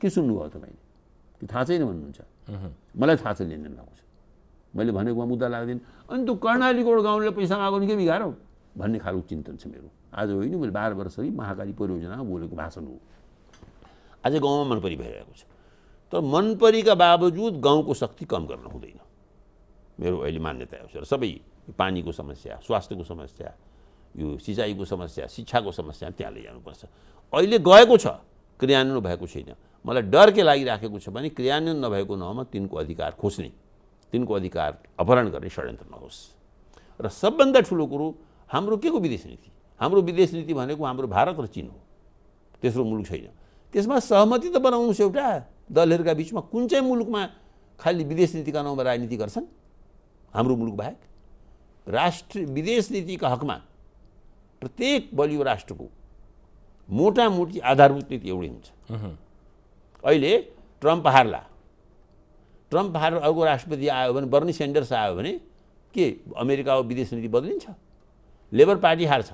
के सुन्नुभयो तपाईँले कि थाहा छैन भन्नुहुन्छ मलाई थाहा छ लेनदेन भएको छ मैले भनेको मुद्दा लाग्दैन अनि त्यो कर्णालीको गाउँले पैसा मागाउने के बिगारो भन्ने खालको चिन्तन छ मेरो आज होइन मैले बाह्र वर्षअघि महाकाली परियोजनामा बोलेको भाषण हो आज गाउँमा मनपरी भइरहेको छ तर मनपरीका बावजुद गाउँको शक्ति कम गर्न हुँदैन मेरो अहिले मान्यता छ सबै पानीको समस्या स्वास्थ्यको समस्या यो सिँचाइको समस्या शिक्षाको समस्या त्यहाँ लैजानुपर्छ अहिले गएको छ क्रियान्वयन भएको छैन मलाई डर के लागिराखेको छ भने क्रियान्वयन नभएको नहुमा तिनको अधिकार खोज्ने तिनको अधिकार अपहरण गर्ने षड्यन्त्र नहोस् र सबभन्दा ठुलो कुरो हाम्रो के को विदेश नीति हाम्रो विदेश नीति भनेको हाम्रो भारत र चिन हो तेस्रो मुलुक छैन त्यसमा सहमति त बनाउनुहोस् एउटा दलहरूका बिचमा कुन चाहिँ मुलुकमा खालि विदेश नीतिका नाउँमा राजनीति गर्छन् हाम्रो मुलुक बाहेक राष्ट्र विदेश नीतिको हकमा प्रत्येक बलियो राष्ट्रको मोटामोटी आधारभूत नीति एउटै हुन्छ अहिले ट्रम्प हार्ला ट्रम्प हार अर्को राष्ट्रपति आयो भने बर्नी सेन्डर्स आयो भने के अमेरिकाको विदेश नीति बदलिन्छ लेबर पार्टी हार्छ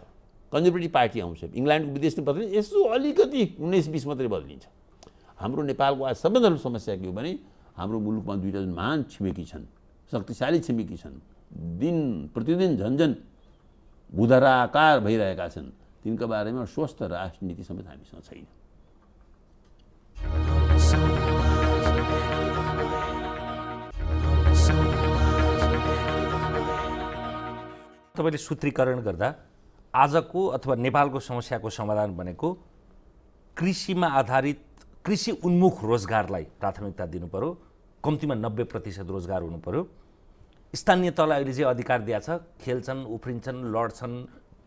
कन्जर्भेटिभ पार्टी आउँछ इङ्ल्यान्डको विदेश नीति बदलिन्छ यसो अलिकति उन्नाइस बिस मात्रै बदलिन्छ हाम्रो नेपालको आज सबैभन्दा समस्या के हो भने हाम्रो मुलुकमा दुईवटा जुन महान छिमेकी छन् शक्तिशाली छिमेकी छन् दिन प्रतिदिन झन्झन भुधराकार भइरहेका छन् तिनका बारेमा स्वस्थ राजनीति समेत हामीसँग छैन तपाईँले सूत्रीकरण गर्दा आजको अथवा नेपालको समस्याको समाधान भनेको कृषिमा आधारित कृषि उन्मुख रोजगारलाई प्राथमिकता दिनु पऱ्यो कम्तीमा नब्बे प्रतिशत रोजगार हुनु पऱ्यो स्थानीय तहलाई अहिले चाहिँ अधिकार दिएको छ खेल्छन् उफ्रिन्छन् लड्छन्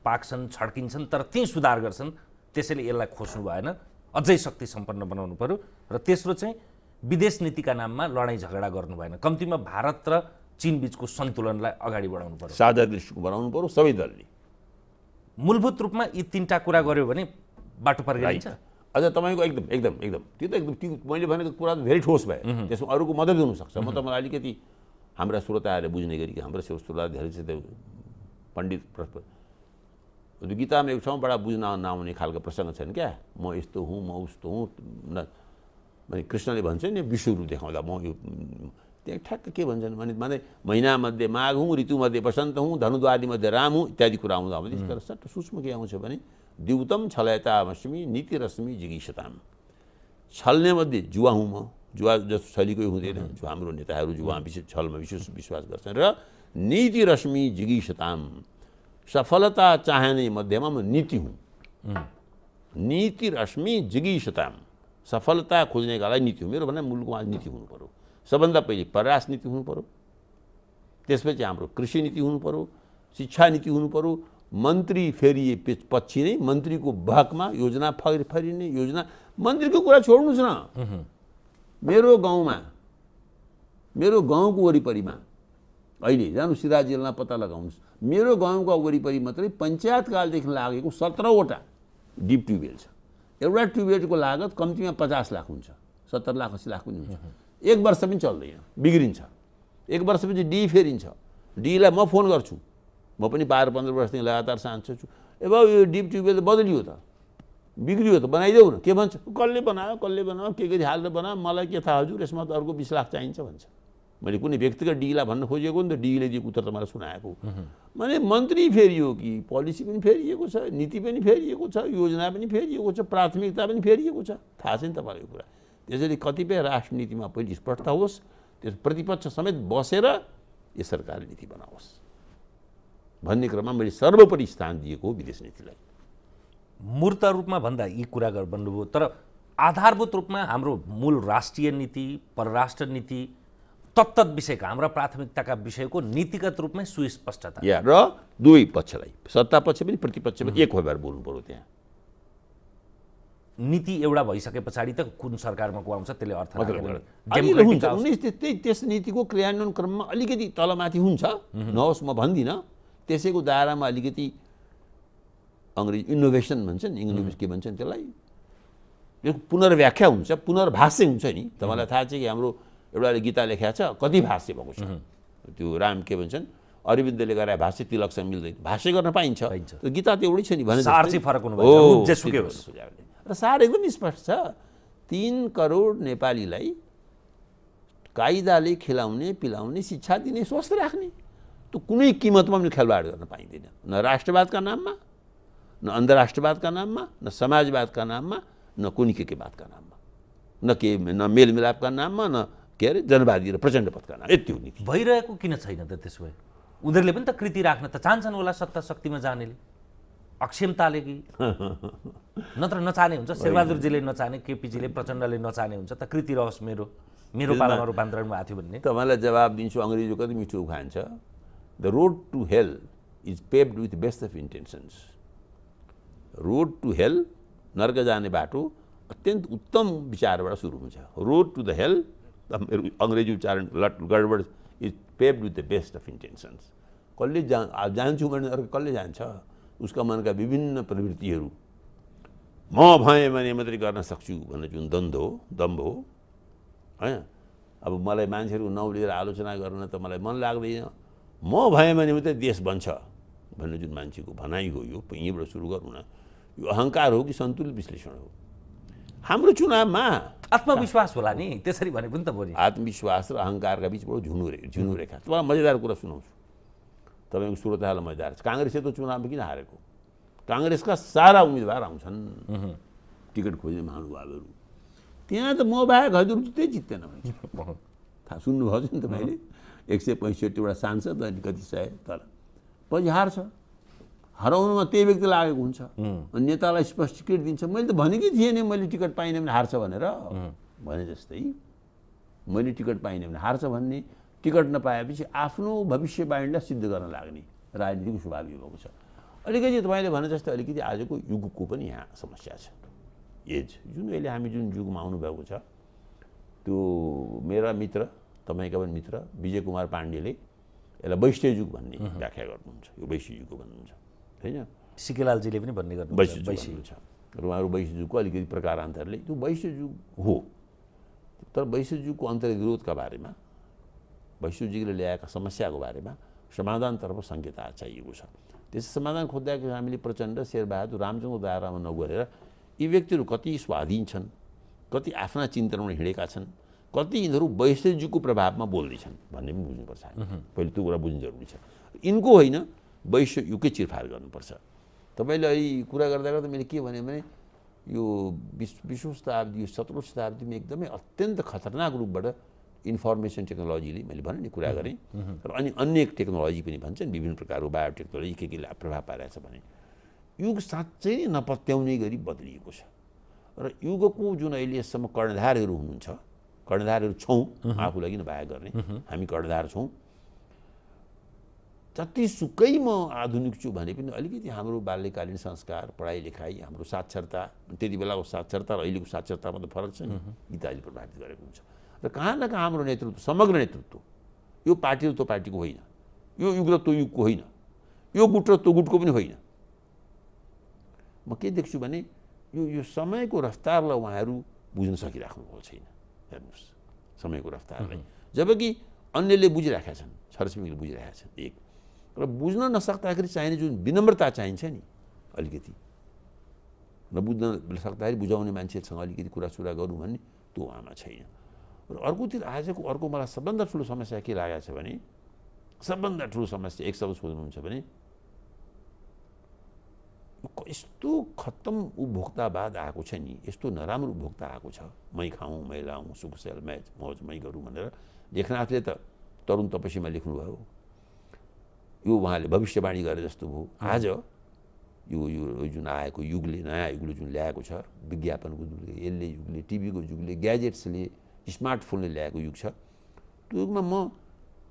पाक्छन् छड्किन्छन् तर त्यहीँ सुधार गर्छन् त्यसैले यसलाई खोज्नु भएन अझै शक्ति सम्पन्न बनाउनु पऱ्यो र तेस्रो चाहिँ विदेश नीतिका नाममा लडाइँ झगडा गर्नु भएन कम्तीमा भारत र चिनबिचको सन्तुलनलाई अगाडि बढाउनु पऱ्यो साझा दृष्टिको बनाउनु पऱ्यो सबै दलले मूलभूत रूपमा यी तिनवटा कुरा गऱ्यो भने बाटो पार्किन्छ अझ तपाईँको एकदम एकदम एकदम त्यो त एकदम त्यो मैले भनेको कुरा त धेरै ठोस भयो त्यसमा अरूको मद्दत हुनसक्छ म त मलाई अलिकति हाम्रा श्रोताहरूले बुझ्ने गरी हाम्रो हाम्रा श्रोता धेरै चाहिँ त्यो पण्डित गीतामा एक ठाउँबाट बुझ्न नआउने खालको प्रसङ्ग छन् क्या म यस्तो हुँ म उस्तो हुँ भने कृष्णले भन्छ नि विश्वहरू देखाउँदा म यो त्यहाँ ठ्याक्क के भन्छन् भने माने महिनामध्ये माघ हुँ ऋतुमध्ये वसन्त हुँ धनुद्वादीमध्ये राम हुँ इत्यादि कुरा आउँदा आउँदै त्यस कारण सट्ट सूक्ष्म के आउँछ भने द्युतम रश्मी नीति रश्मि जिगिसताम छल्ने मध्ये जुवा हुँ म जुवा जस्तो छलिकै हुँदैन जो हाम्रो नेताहरू जुवा विशेष छलमा विशेष विश्वास गर्छन् र नीति रश्मि जिगिसताम सफलता चाहने मध्येमा म नीति हुँ नीति रश्मि जिगिसताम सफलता लागि नीति हुँ मेरो भन्दा मुलुकमा नीति हुनु पऱ्यो सबभन्दा पहिले परराष्ट्र नीति हुनुपऱ्यो त्यसपछि हाम्रो कृषि नीति हुनुपऱ्यो शिक्षा नीति हुनुपऱ्यो मन्त्री फेरिए पछि नै मन्त्रीको भागमा योजना फरि फरिने योजना मन्त्रीको कुरा छोड्नुहोस् न मेरो गाउँमा मेरो गाउँको वरिपरिमा अहिले जानु सिधा जिल्लामा पत्ता लगाउनुहोस् मेरो गाउँको वरिपरि मात्रै पञ्चायतकालदेखि लागेको सत्रवटा डिप ट्युबवेल छ एउटा ट्युबवेलको लागत कम्तीमा पचास लाख हुन्छ सत्तर लाख असी लाख पनि हुन्छ एक वर्ष पनि चल्दैन बिग्रिन्छ एक वर्षपछि डी फेरिन्छ डीलाई म फोन गर्छु म पनि बाह्र पन्ध्र वर्षदेखि लगातार छु ए भाउ यो डिप ट्युबवेल त बदलियो त बिग्रियो त बनाइदेऊ न के भन्छ कसले बनायो कसले बनायो के के हालेर बनायो मलाई के थाहा हजुर यसमा त अर्को बिस लाख चाहिन्छ भन्छ मैले कुनै व्यक्तिगत डीलाई भन्न खोजेको नि त डीले दिएको उत्तर त मलाई सुनाएको मैले मन्त्री फेरियो कि पोलिसी पनि फेरिएको छ नीति पनि फेरिएको छ योजना पनि फेरिएको छ प्राथमिकता पनि फेरिएको छ थाहा छैन तपाईँलाई यो कुरा त्यसरी कतिपय राजनीतिमा पहिले स्पष्ट होस् त्यस प्रतिपक्ष समेत बसेर यो सरकार नीति बनाओस् भन्ने क्रममा मैले सर्वोपरि स्थान दिएको विदेश नीतिलाई मूर्त रूपमा भन्दा यी कुरा भन्नुभयो तर आधारभूत रूपमा हाम्रो मूल राष्ट्रिय नीति परराष्ट्र नीति तत्त विषयका हाम्रा प्राथमिकताका विषयको नीतिगत रूपमै सुस्पष्टता र दुवै पक्षलाई सत्ता पक्ष पनि प्रतिपक्ष पनि एक भएर बोल्नु पऱ्यो त्यहाँ नीति एउटा भइसके पछाडि त कुन सरकारमा को आउँछ त्यसले अर्थ हुन्छ त्यस नीतिको क्रियान्वयन क्रममा अलिकति तलमाथि हुन्छ नहोस् म भन्दिनँ त्यसैको दायरामा अलिकति अङ्ग्रेजी इनोभेसन भन्छन् इङ्ग्लिस के भन्छन् त्यसलाई पुनर्व्याख्या हुन्छ पुनर्भाष्य हुन्छ नि तपाईँलाई थाहा छ कि हाम्रो एउटा गीता लेखा छ कति भाष्य भएको छ त्यो राम के भन्छन् अरविन्दले गरे भाष्य तिलकसँग मिल्दैन भाष्य गर्न पाइन्छ गीता त एउटै छ नि भने फरक हुनु र साह्रै पनि स्पष्ट छ तिन करोड नेपालीलाई कायदाले खेलाउने पिलाउने शिक्षा दिने स्वस्थ राख्ने त्यो कुनै किमतमा पनि खेलवाड गर्न पाइँदैन न राष्ट्रवादका नाममा न अन्तर्राष्ट्रवादका नाममा न समाजवादका नाममा न कुन के के बातका नाममा न के न मेलमिलापका नाममा न के अरे जनवादी र प्रचण्ड पदका नाम यति हुने भइरहेको किन छैन त त्यसो भए उनीहरूले पनि त कृति राख्न त चाहन्छन् होला सत्ता शक्तिमा जानेले अक्षमताले कि नत्र नचाहने हुन्छ शेरबहादुरजीले नचाहने केपीजीले प्रचण्डले नचाहने हुन्छ त कृति रहोस् मेरो मेरो पालामा रूपान्तरण भएको थियो भन्ने तपाईँलाई जवाब दिन्छु अङ्ग्रेजी कति मिठो उखान्छ the road to hell is paved with best of intentions road to hell नर्क जाने बाटो अत्यन्त उत्तम विचारबाट सुरु हुन्छ रोड टु द हेल मेरो अङ्ग्रेजी उच्चारण लट गडबड is paved with the best of intentions कसले जा जान्छु भने अर्को कसले जान्छ उसका मनका विभिन्न प्रवृत्तिहरू म भएँ भने मात्रै गर्न सक्छु भन्ने जुन द्वन्द्व हो दम्भ हो होइन अब मलाई मान्छेहरू नौलिएर आलोचना गर्न त मलाई मन लाग्दैन म भएँ भने मात्रै देश बन्छ भन्ने जुन मान्छेको भनाइ हो यो यहीँबाट सुरु गरौँ न यो अहङ्कार हो कि सन्तुलित विश्लेषण हो हाम्रो चुनावमा आत्मविश्वास होला नि त्यसरी भने पनि त आत्मविश्वास र अहङ्कारका बिचबाट झुनु रे झुनु रेखा तपाईँलाई मजेदार कुरा सुनाउँछु तपाईँको सूर्यतालाई मैले हारेको काङ्ग्रेस यत्रो चुनावमा किन हारेको काङ्ग्रेसका सारा उम्मेदवार आउँछन् टिकट खोज्ने महानुभावहरू त्यहाँ त म बाहेक हजुर जित्दै जित्दैन भने थाहा सुन्नुभएको छ नि तपाईँले एक सय पैँसठीवटा सांसद अनि कति सय तर पछि हार्छ हराउनुमा त्यही व्यक्ति लागेको हुन्छ अनि नेतालाई स्पष्टीकृत दिन्छ मैले त भनेकै थिएँ नि मैले टिकट पाइनँ भने हार्छ भनेर भने जस्तै मैले टिकट पाइनँ भने हार्छ भन्ने टिकट नपाएपछि आफ्नो भविष्यवाणीलाई सिद्ध गर्न लाग्ने राजनीतिको स्वभाव यो भएको छ अलिकति तपाईँले भने जस्तै अलिकति आजको युगको पनि यहाँ समस्या छ एज जुन अहिले हामी जुन युगमा आउनुभएको छ त्यो मेरा मित्र तपाईँका पनि मित्र विजय कुमार पाण्डेले यसलाई वैश्य युग भन्ने व्याख्या गर्नुहुन्छ यो वैश्य युगको भन्नुहुन्छ होइन सिकेलालजीले पनि भन्ने गर्नु वैश्य वैश्य छ र उहाँहरू वैश्य युगको अलिकति प्रकारान्तरले त्यो वैश्य युग हो तर वैश्य युगको अन्तर्विरोधका बारेमा वैश्वजीले ल्याएका समस्याको बारेमा समाधानतर्फ संहिता चाहिएको छ त्यसै समाधान खोज्दाखेरि हामीले प्रचण्ड शेरबहादुर रामजङ्गको दायरामा नगरेर यी व्यक्तिहरू कति स्वाधीन छन् कति आफ्ना चिन्तनमा हिँडेका छन् कति यिनीहरू वैश्वजीको प्रभावमा बोल्दैछन् भन्ने पनि बुझ्नुपर्छ पहिले त्यो कुरा बुझ्नु जरुरी छ यिनको होइन वैश्व युकै चिरफार गर्नुपर्छ तपाईँले अहिले कुरा गर्दा गर्दा मैले के भने यो विश्व शताब्दी यो सत्रौँ शताब्दीमा एकदमै अत्यन्त खतरनाक रूपबाट इन्फर्मेसन टेक्नोलोजीले मैले भने नि कुरा गरेँ र अनि अन्य टेक्नोलोजी पनि भन्छन् विभिन्न प्रकारको बायोटेक्नोलोजी के के प्रभाव छ भने युग साँच्चै नै नपत्याउने गरी बदलिएको छ र युगको जुन अहिलेसम्म कर्णधारहरू हुनुहुन्छ कर्णधारहरू छौँ आफूलाई किन भाग गर्ने हामी कर्णधार छौँ जतिसुकै म आधुनिक छु भने पनि अलिकति हाम्रो बाल्यकालीन संस्कार पढाइ लेखाइ हाम्रो साक्षरता त्यति बेलाको साक्षरता र अहिलेको साक्षरतामा त फरक छ नि यी प्रभावित गरेको हुन्छ र कहाँ न कहाँ हाम्रो नेतृत्व समग्र नेतृत्व यो पार्टी त्यो पार्टीको होइन यो युग र त्यो युगको होइन यो गुट र त्यो गुटको पनि होइन म के देख्छु भने यो यो समयको रफ्तारलाई उहाँहरू बुझ्न भएको छैन हेर्नुहोस् समयको रफ्तारलाई जबकि अन्यले बुझिराखेका छन् छरछिमेकले बुझिरहेका छन् एक र बुझ्न नसक्दाखेरि चाहिने जुन विनम्रता चाहिन्छ नि अलिकति नबुझ्न सक्दाखेरि बुझाउने मान्छेहरूसँग अलिकति कुरा सुरा गरौँ भन्ने त्यो उहाँमा छैन अर्कोतिर आजको अर्को मलाई सबभन्दा ठुलो समस्या के लागेको छ भने सबभन्दा ठुलो समस्या एक शब्द सोध्नुहुन्छ भने यस्तो खत्तम उपभोक्तावाद आएको छ नि यस्तो नराम्रो उपभोक्ता आएको छ मै खाउँ मै लाउँ सुख सेल म्याच मौज मै गरौँ भनेर लेखनाथले त तरुण तपसीमा लेख्नुभयो यो उहाँले भविष्यवाणी गरे जस्तो भयो आज यो यो जुन आएको युगले नयाँ युगले जुन ल्याएको छ विज्ञापनको युगले यसले युगले टिभीको युगले ग्याजेट्सले स्मार्टफोनले ल्याएको युग छ त्यो युगमा म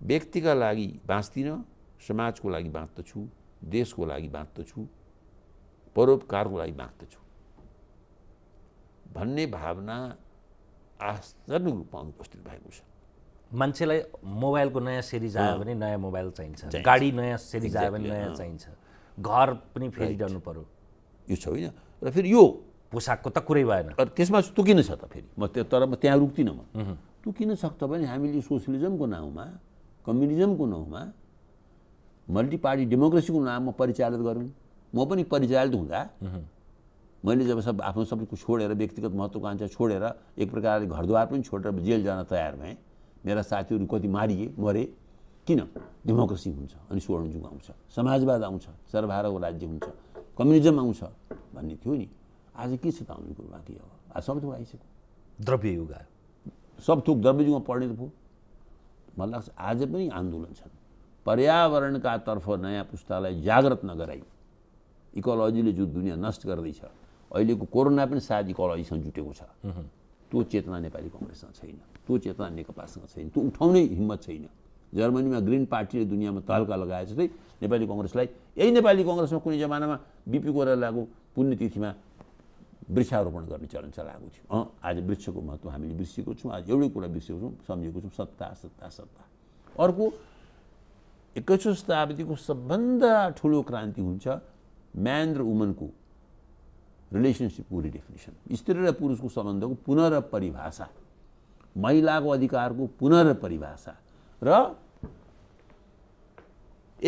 व्यक्तिका लागि बाँच्दिनँ समाजको लागि बाँच्दछु देशको लागि बाँच्दछु परोपकारको लागि बाँच्दछु भन्ने भावना आश्चर्य रूपमा अनुपस्थित भएको छ मान्छेलाई मोबाइलको नयाँ सिरिज आयो भने नयाँ मोबाइल चाहिन्छ गाडी नयाँ सिरिज आयो भने नयाँ चाहिन्छ घर पनि फेरिरहनु पऱ्यो यो छ होइन र फेरि यो पोसाकको त कुरै भएन त्यसमा तुकिन छ त फेरि म त्यो तर म त्यहाँ रुक्दिनँ म तुकिन सक्छ भने हामीले सोसियलिजमको नाउँमा कम्युनिजमको नाउँमा मल्टिपार्टी डेमोक्रेसीको नाममा परिचालित गऱ्यौँ म पनि परिचालित हुँदा मैले जब सब आफ्नो सब छोडेर व्यक्तिगत महत्त्वकाङ्क्षा छोडेर एक प्रकारले घरद्वार पनि छोडेर जेल जान तयार भएँ मेरा साथीहरू कति मारिए मरे किन डेमोक्रेसी हुन्छ अनि स्वर्णजुग आउँछ समाजवाद आउँछ सर्वभारको राज्य हुन्छ कम्युनिजम आउँछ भन्ने थियो नि आज के छ त हामी कुरो बाँकी हो आज सब थोक आइसक्यो द्रव्य युग आयो सब थोक द्रव्य युगमा पढ्ने त भयो मलाई लाग्छ आज पनि आन्दोलन छन् पर्यावरणका तर्फ नयाँ पुस्तालाई जागृत नगराई इकोलोजीले जो दुनियाँ नष्ट गर्दैछ अहिलेको कोरोना पनि सायद इकोलोजीसँग जुटेको छ त्यो चेतना नेपाली कङ्ग्रेससँग छैन त्यो चेतना नेकपासँग छैन त्यो उठाउने हिम्मत छैन जर्मनीमा ग्रिन पार्टीले दुनियाँमा तहल्का लगाए जस्तै नेपाली कङ्ग्रेसलाई यही नेपाली कङ्ग्रेसमा कुनै जमानामा बिपी कोइरालाको पुण्यतिथिमा वृक्षारोपण गर्ने चलन चलाएको अँ आज वृक्षको महत्त्व हामीले बिर्सेको छौँ आज एउटै कुरा बिर्सेको छौँ सम्झेको छौँ सत्ता सत्ता सत्ता अर्को एक्काइसौँ शताब्दीको सबभन्दा ठुलो क्रान्ति हुन्छ म्यान र वुमनको रिलेसनसिपको रिडेफिनेसन स्त्री र पुरुषको सम्बन्धको पुनरपरिभाषा महिलाको अधिकारको पुनरपरिभाषा र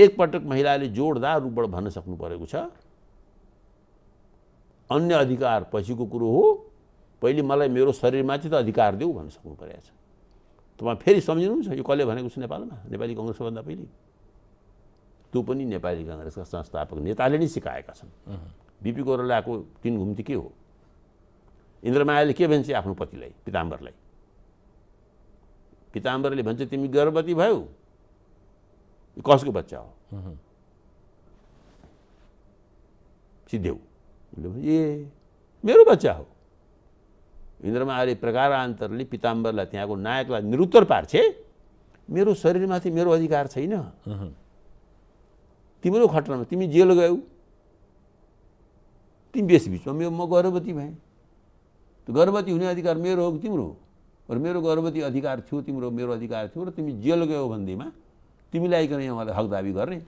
एकपटक महिलाले जोडदार रूपबाट भन्न सक्नु परेको छ अन्य अधिकार पछिको कुरो हो पहिले मलाई मेरो शरीरमा चाहिँ त अधिकार देऊ भन्न सक्नु परेको छ तपाईँ फेरि सम्झिनुहुन्छ यो कसले भनेको छ नेपालमा नेपाली भन्दा पहिले त्यो पनि नेपाली कङ्ग्रेसका संस्थापक नेताले नै सिकाएका छन् बिपी आएको तिन घुम्ती के हो इन्द्रमायाले के भन्छ आफ्नो पतिलाई पिताम्बरलाई पिताम्बरले भन्छ तिमी गर्भवती भयौ कसको बच्चा हो सिद्धेऊ ए मेरो बच्चा हो प्रकार प्रकारान्तरले पिताम्बरलाई त्यहाँको नायकलाई निरुत्तर पार्छे मेरो शरीरमाथि मेरो अधिकार छैन तिम्रो खटनामा तिमी जेल गयौ तिमी बेसबिचमा मेरो म गर्भवती भएँ गर्भवती हुने अधिकार मेरो हो तिम्रो र मेरो गर्भवती अधिकार थियो तिम्रो मेरो अधिकार थियो र तिमी जेल गयौ भन्दैमा तिमीलाई आइकन यहाँ उहाँलाई हकदाबी गर्ने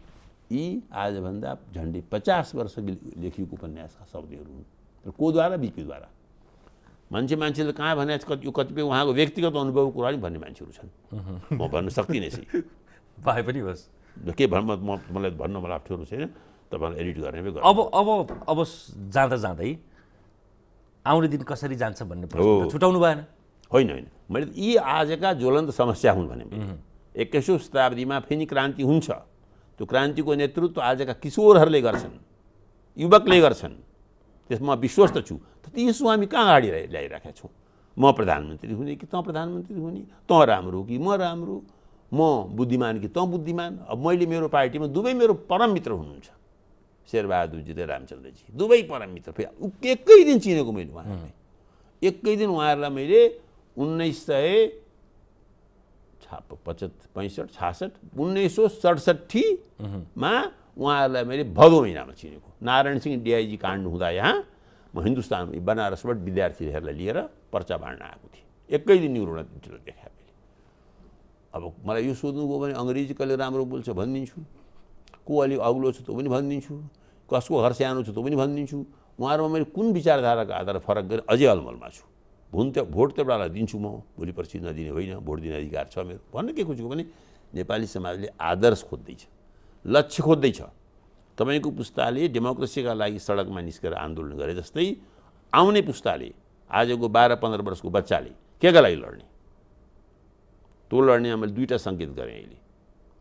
यी आजभन्दा झन्डै पचास वर्ष लेखिएको उपन्यासका शब्दहरू हुन् तर कोद्वारा बिपीद्वारा मान्छे मान्छेले कहाँ भने कति कतिपय उहाँको व्यक्तिगत अनुभवको कुरा पनि भन्ने मान्छेहरू छन् म भन्न सक्दिनँ यसरी भए पनि होस् के भन्नु म मलाई भन्न मलाई अप्ठ्यारो छैन तपाईँलाई एडिट गर्ने पनि अब अब अब जाँदा जाँदै आउने दिन कसरी जान्छ भन्ने छुट्याउनु भएन होइन होइन मैले यी आजका ज्वलन्त समस्या हुन् भने एक्काइसौँ शताब्दीमा फेरि क्रान्ति हुन्छ त्यो क्रान्तिको नेतृत्व आजका किशोरहरूले गर्छन् युवकले गर्छन् त्यसमा विश्वस्त छु ती यसो हामी कहाँ अगाडि ल्याइराखेका छौँ म प्रधानमन्त्री हुने कि तँ प्रधानमन्त्री हुने तँ राम्रो कि म राम्रो म बुद्धिमान कि तँ बुद्धिमान अब मैले मेरो पार्टीमा दुवै मेरो परम मित्र हुनुहुन्छ शेरबहादुरजी र रामचन्द्रजी दुवै परम मित्र फेरि एकै दिन चिनेको मैले उहाँहरूलाई एकै दिन उहाँहरूलाई मैले उन्नाइस सय छा पचहत् पैँसठ छासठ उन्नाइस सौ सडसठीमा उहाँहरूलाई मैले भदौ महिनामा चिनेको नारायण सिंह डिआइजी काण्ड हुँदा यहाँ म हिन्दुस्तान बनारसबाट विद्यार्थीहरूलाई लिएर पर्चा बाँड्न आएको थिएँ एकै दिन न्युरोना देखाएँ मैले अब मलाई यो सोध्नुभयो भने अङ्ग्रेजी कसले राम्रो बोल्छ भनिदिन्छु को अलिक अग्लो छ त्यो पनि भनिदिन्छु कसको घर सानो छ त्यो पनि भनिदिन्छु उहाँहरूमा मैले कुन विचारधाराको आधार फरक गरेँ अझै अलमलमा छु हुन् त्यो भोट त एउटालाई दिन्छु म भोलि पर्सि नदिने होइन भोट दिने अधिकार छ मेरो भन्नु के खोजेको भने नेपाली समाजले आदर्श खोज्दैछ लक्ष्य खोज्दैछ तपाईँको पुस्ताले डेमोक्रेसीका लागि सडकमा निस्केर आन्दोलन गरे जस्तै आउने पुस्ताले आजको बाह्र पन्ध्र वर्षको बच्चाले केका लागि लड्ने त्यो लड्ने मैले दुईवटा सङ्केत गरेँ अहिले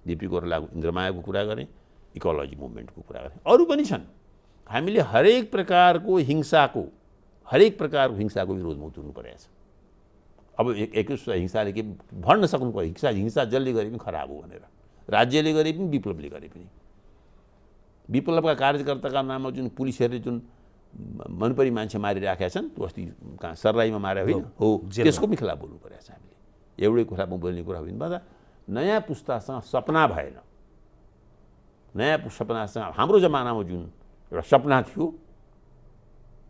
डिपी कोरला इन्द्रमायाको कुरा गरेँ इकोलोजी मुभमेन्टको कुरा गरेँ अरू पनि छन् हामीले हरेक प्रकारको हिंसाको हरेक प्रकारको हिंसाको विरोधमा उत्रनु परेको छ अब एक एक हिंसाले के भन्न सक्नु पऱ्यो हिंसा हिंसा जसले गरे पनि खराब हो भनेर राज्यले गरे पनि विप्लवले गरे पनि विप्लवका कार्यकर्ताका नाममा जुन पुलिसहरूले जुन मनपरी मान्छे मारिराखेका छन् त्यो अस्ति कहाँ सर्राईमा मारे होइन हो त्यसको पनि खिलाफ बोल्नु परेको छ हामीले एउटै कुरामा बोल्ने कुरा होइन भन्दा नयाँ पुस्तासँग सपना भएन नयाँ सपनासँग हाम्रो जमानामा जुन एउटा सपना थियो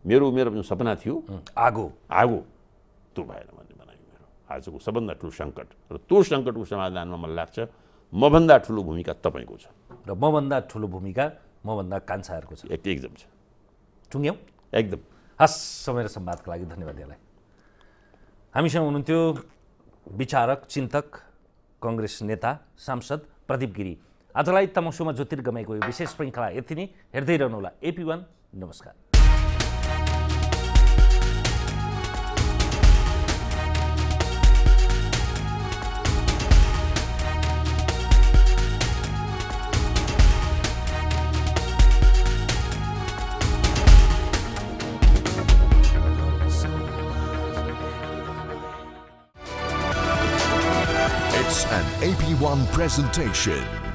मेरो मेरो जुन सपना थियो आगो आगो त्यो भएन भन्ने बनायो मेरो आजको सबभन्दा ठुलो सङ्कट र त्यो सङ्कटको समाधानमा मलाई लाग्छ मभन्दा ठुलो भूमिका तपाईँको छ र मभन्दा ठुलो भूमिका मभन्दा कान्छाहरूको छ एकदम छ टुङ्ग्यौँ एकदम हस् समय र सम्वादको लागि धन्यवाद यहाँलाई हामीसँग हुनुहुन्थ्यो विचारक चिन्तक कङ्ग्रेस नेता सांसद प्रदीप गिरी आजलाई तमसोमा ज्योतिर्गमयको यो विशेष श्रृङ्खला यति नै हेर्दै रहनुहोला एपी वान नमस्कार presentation.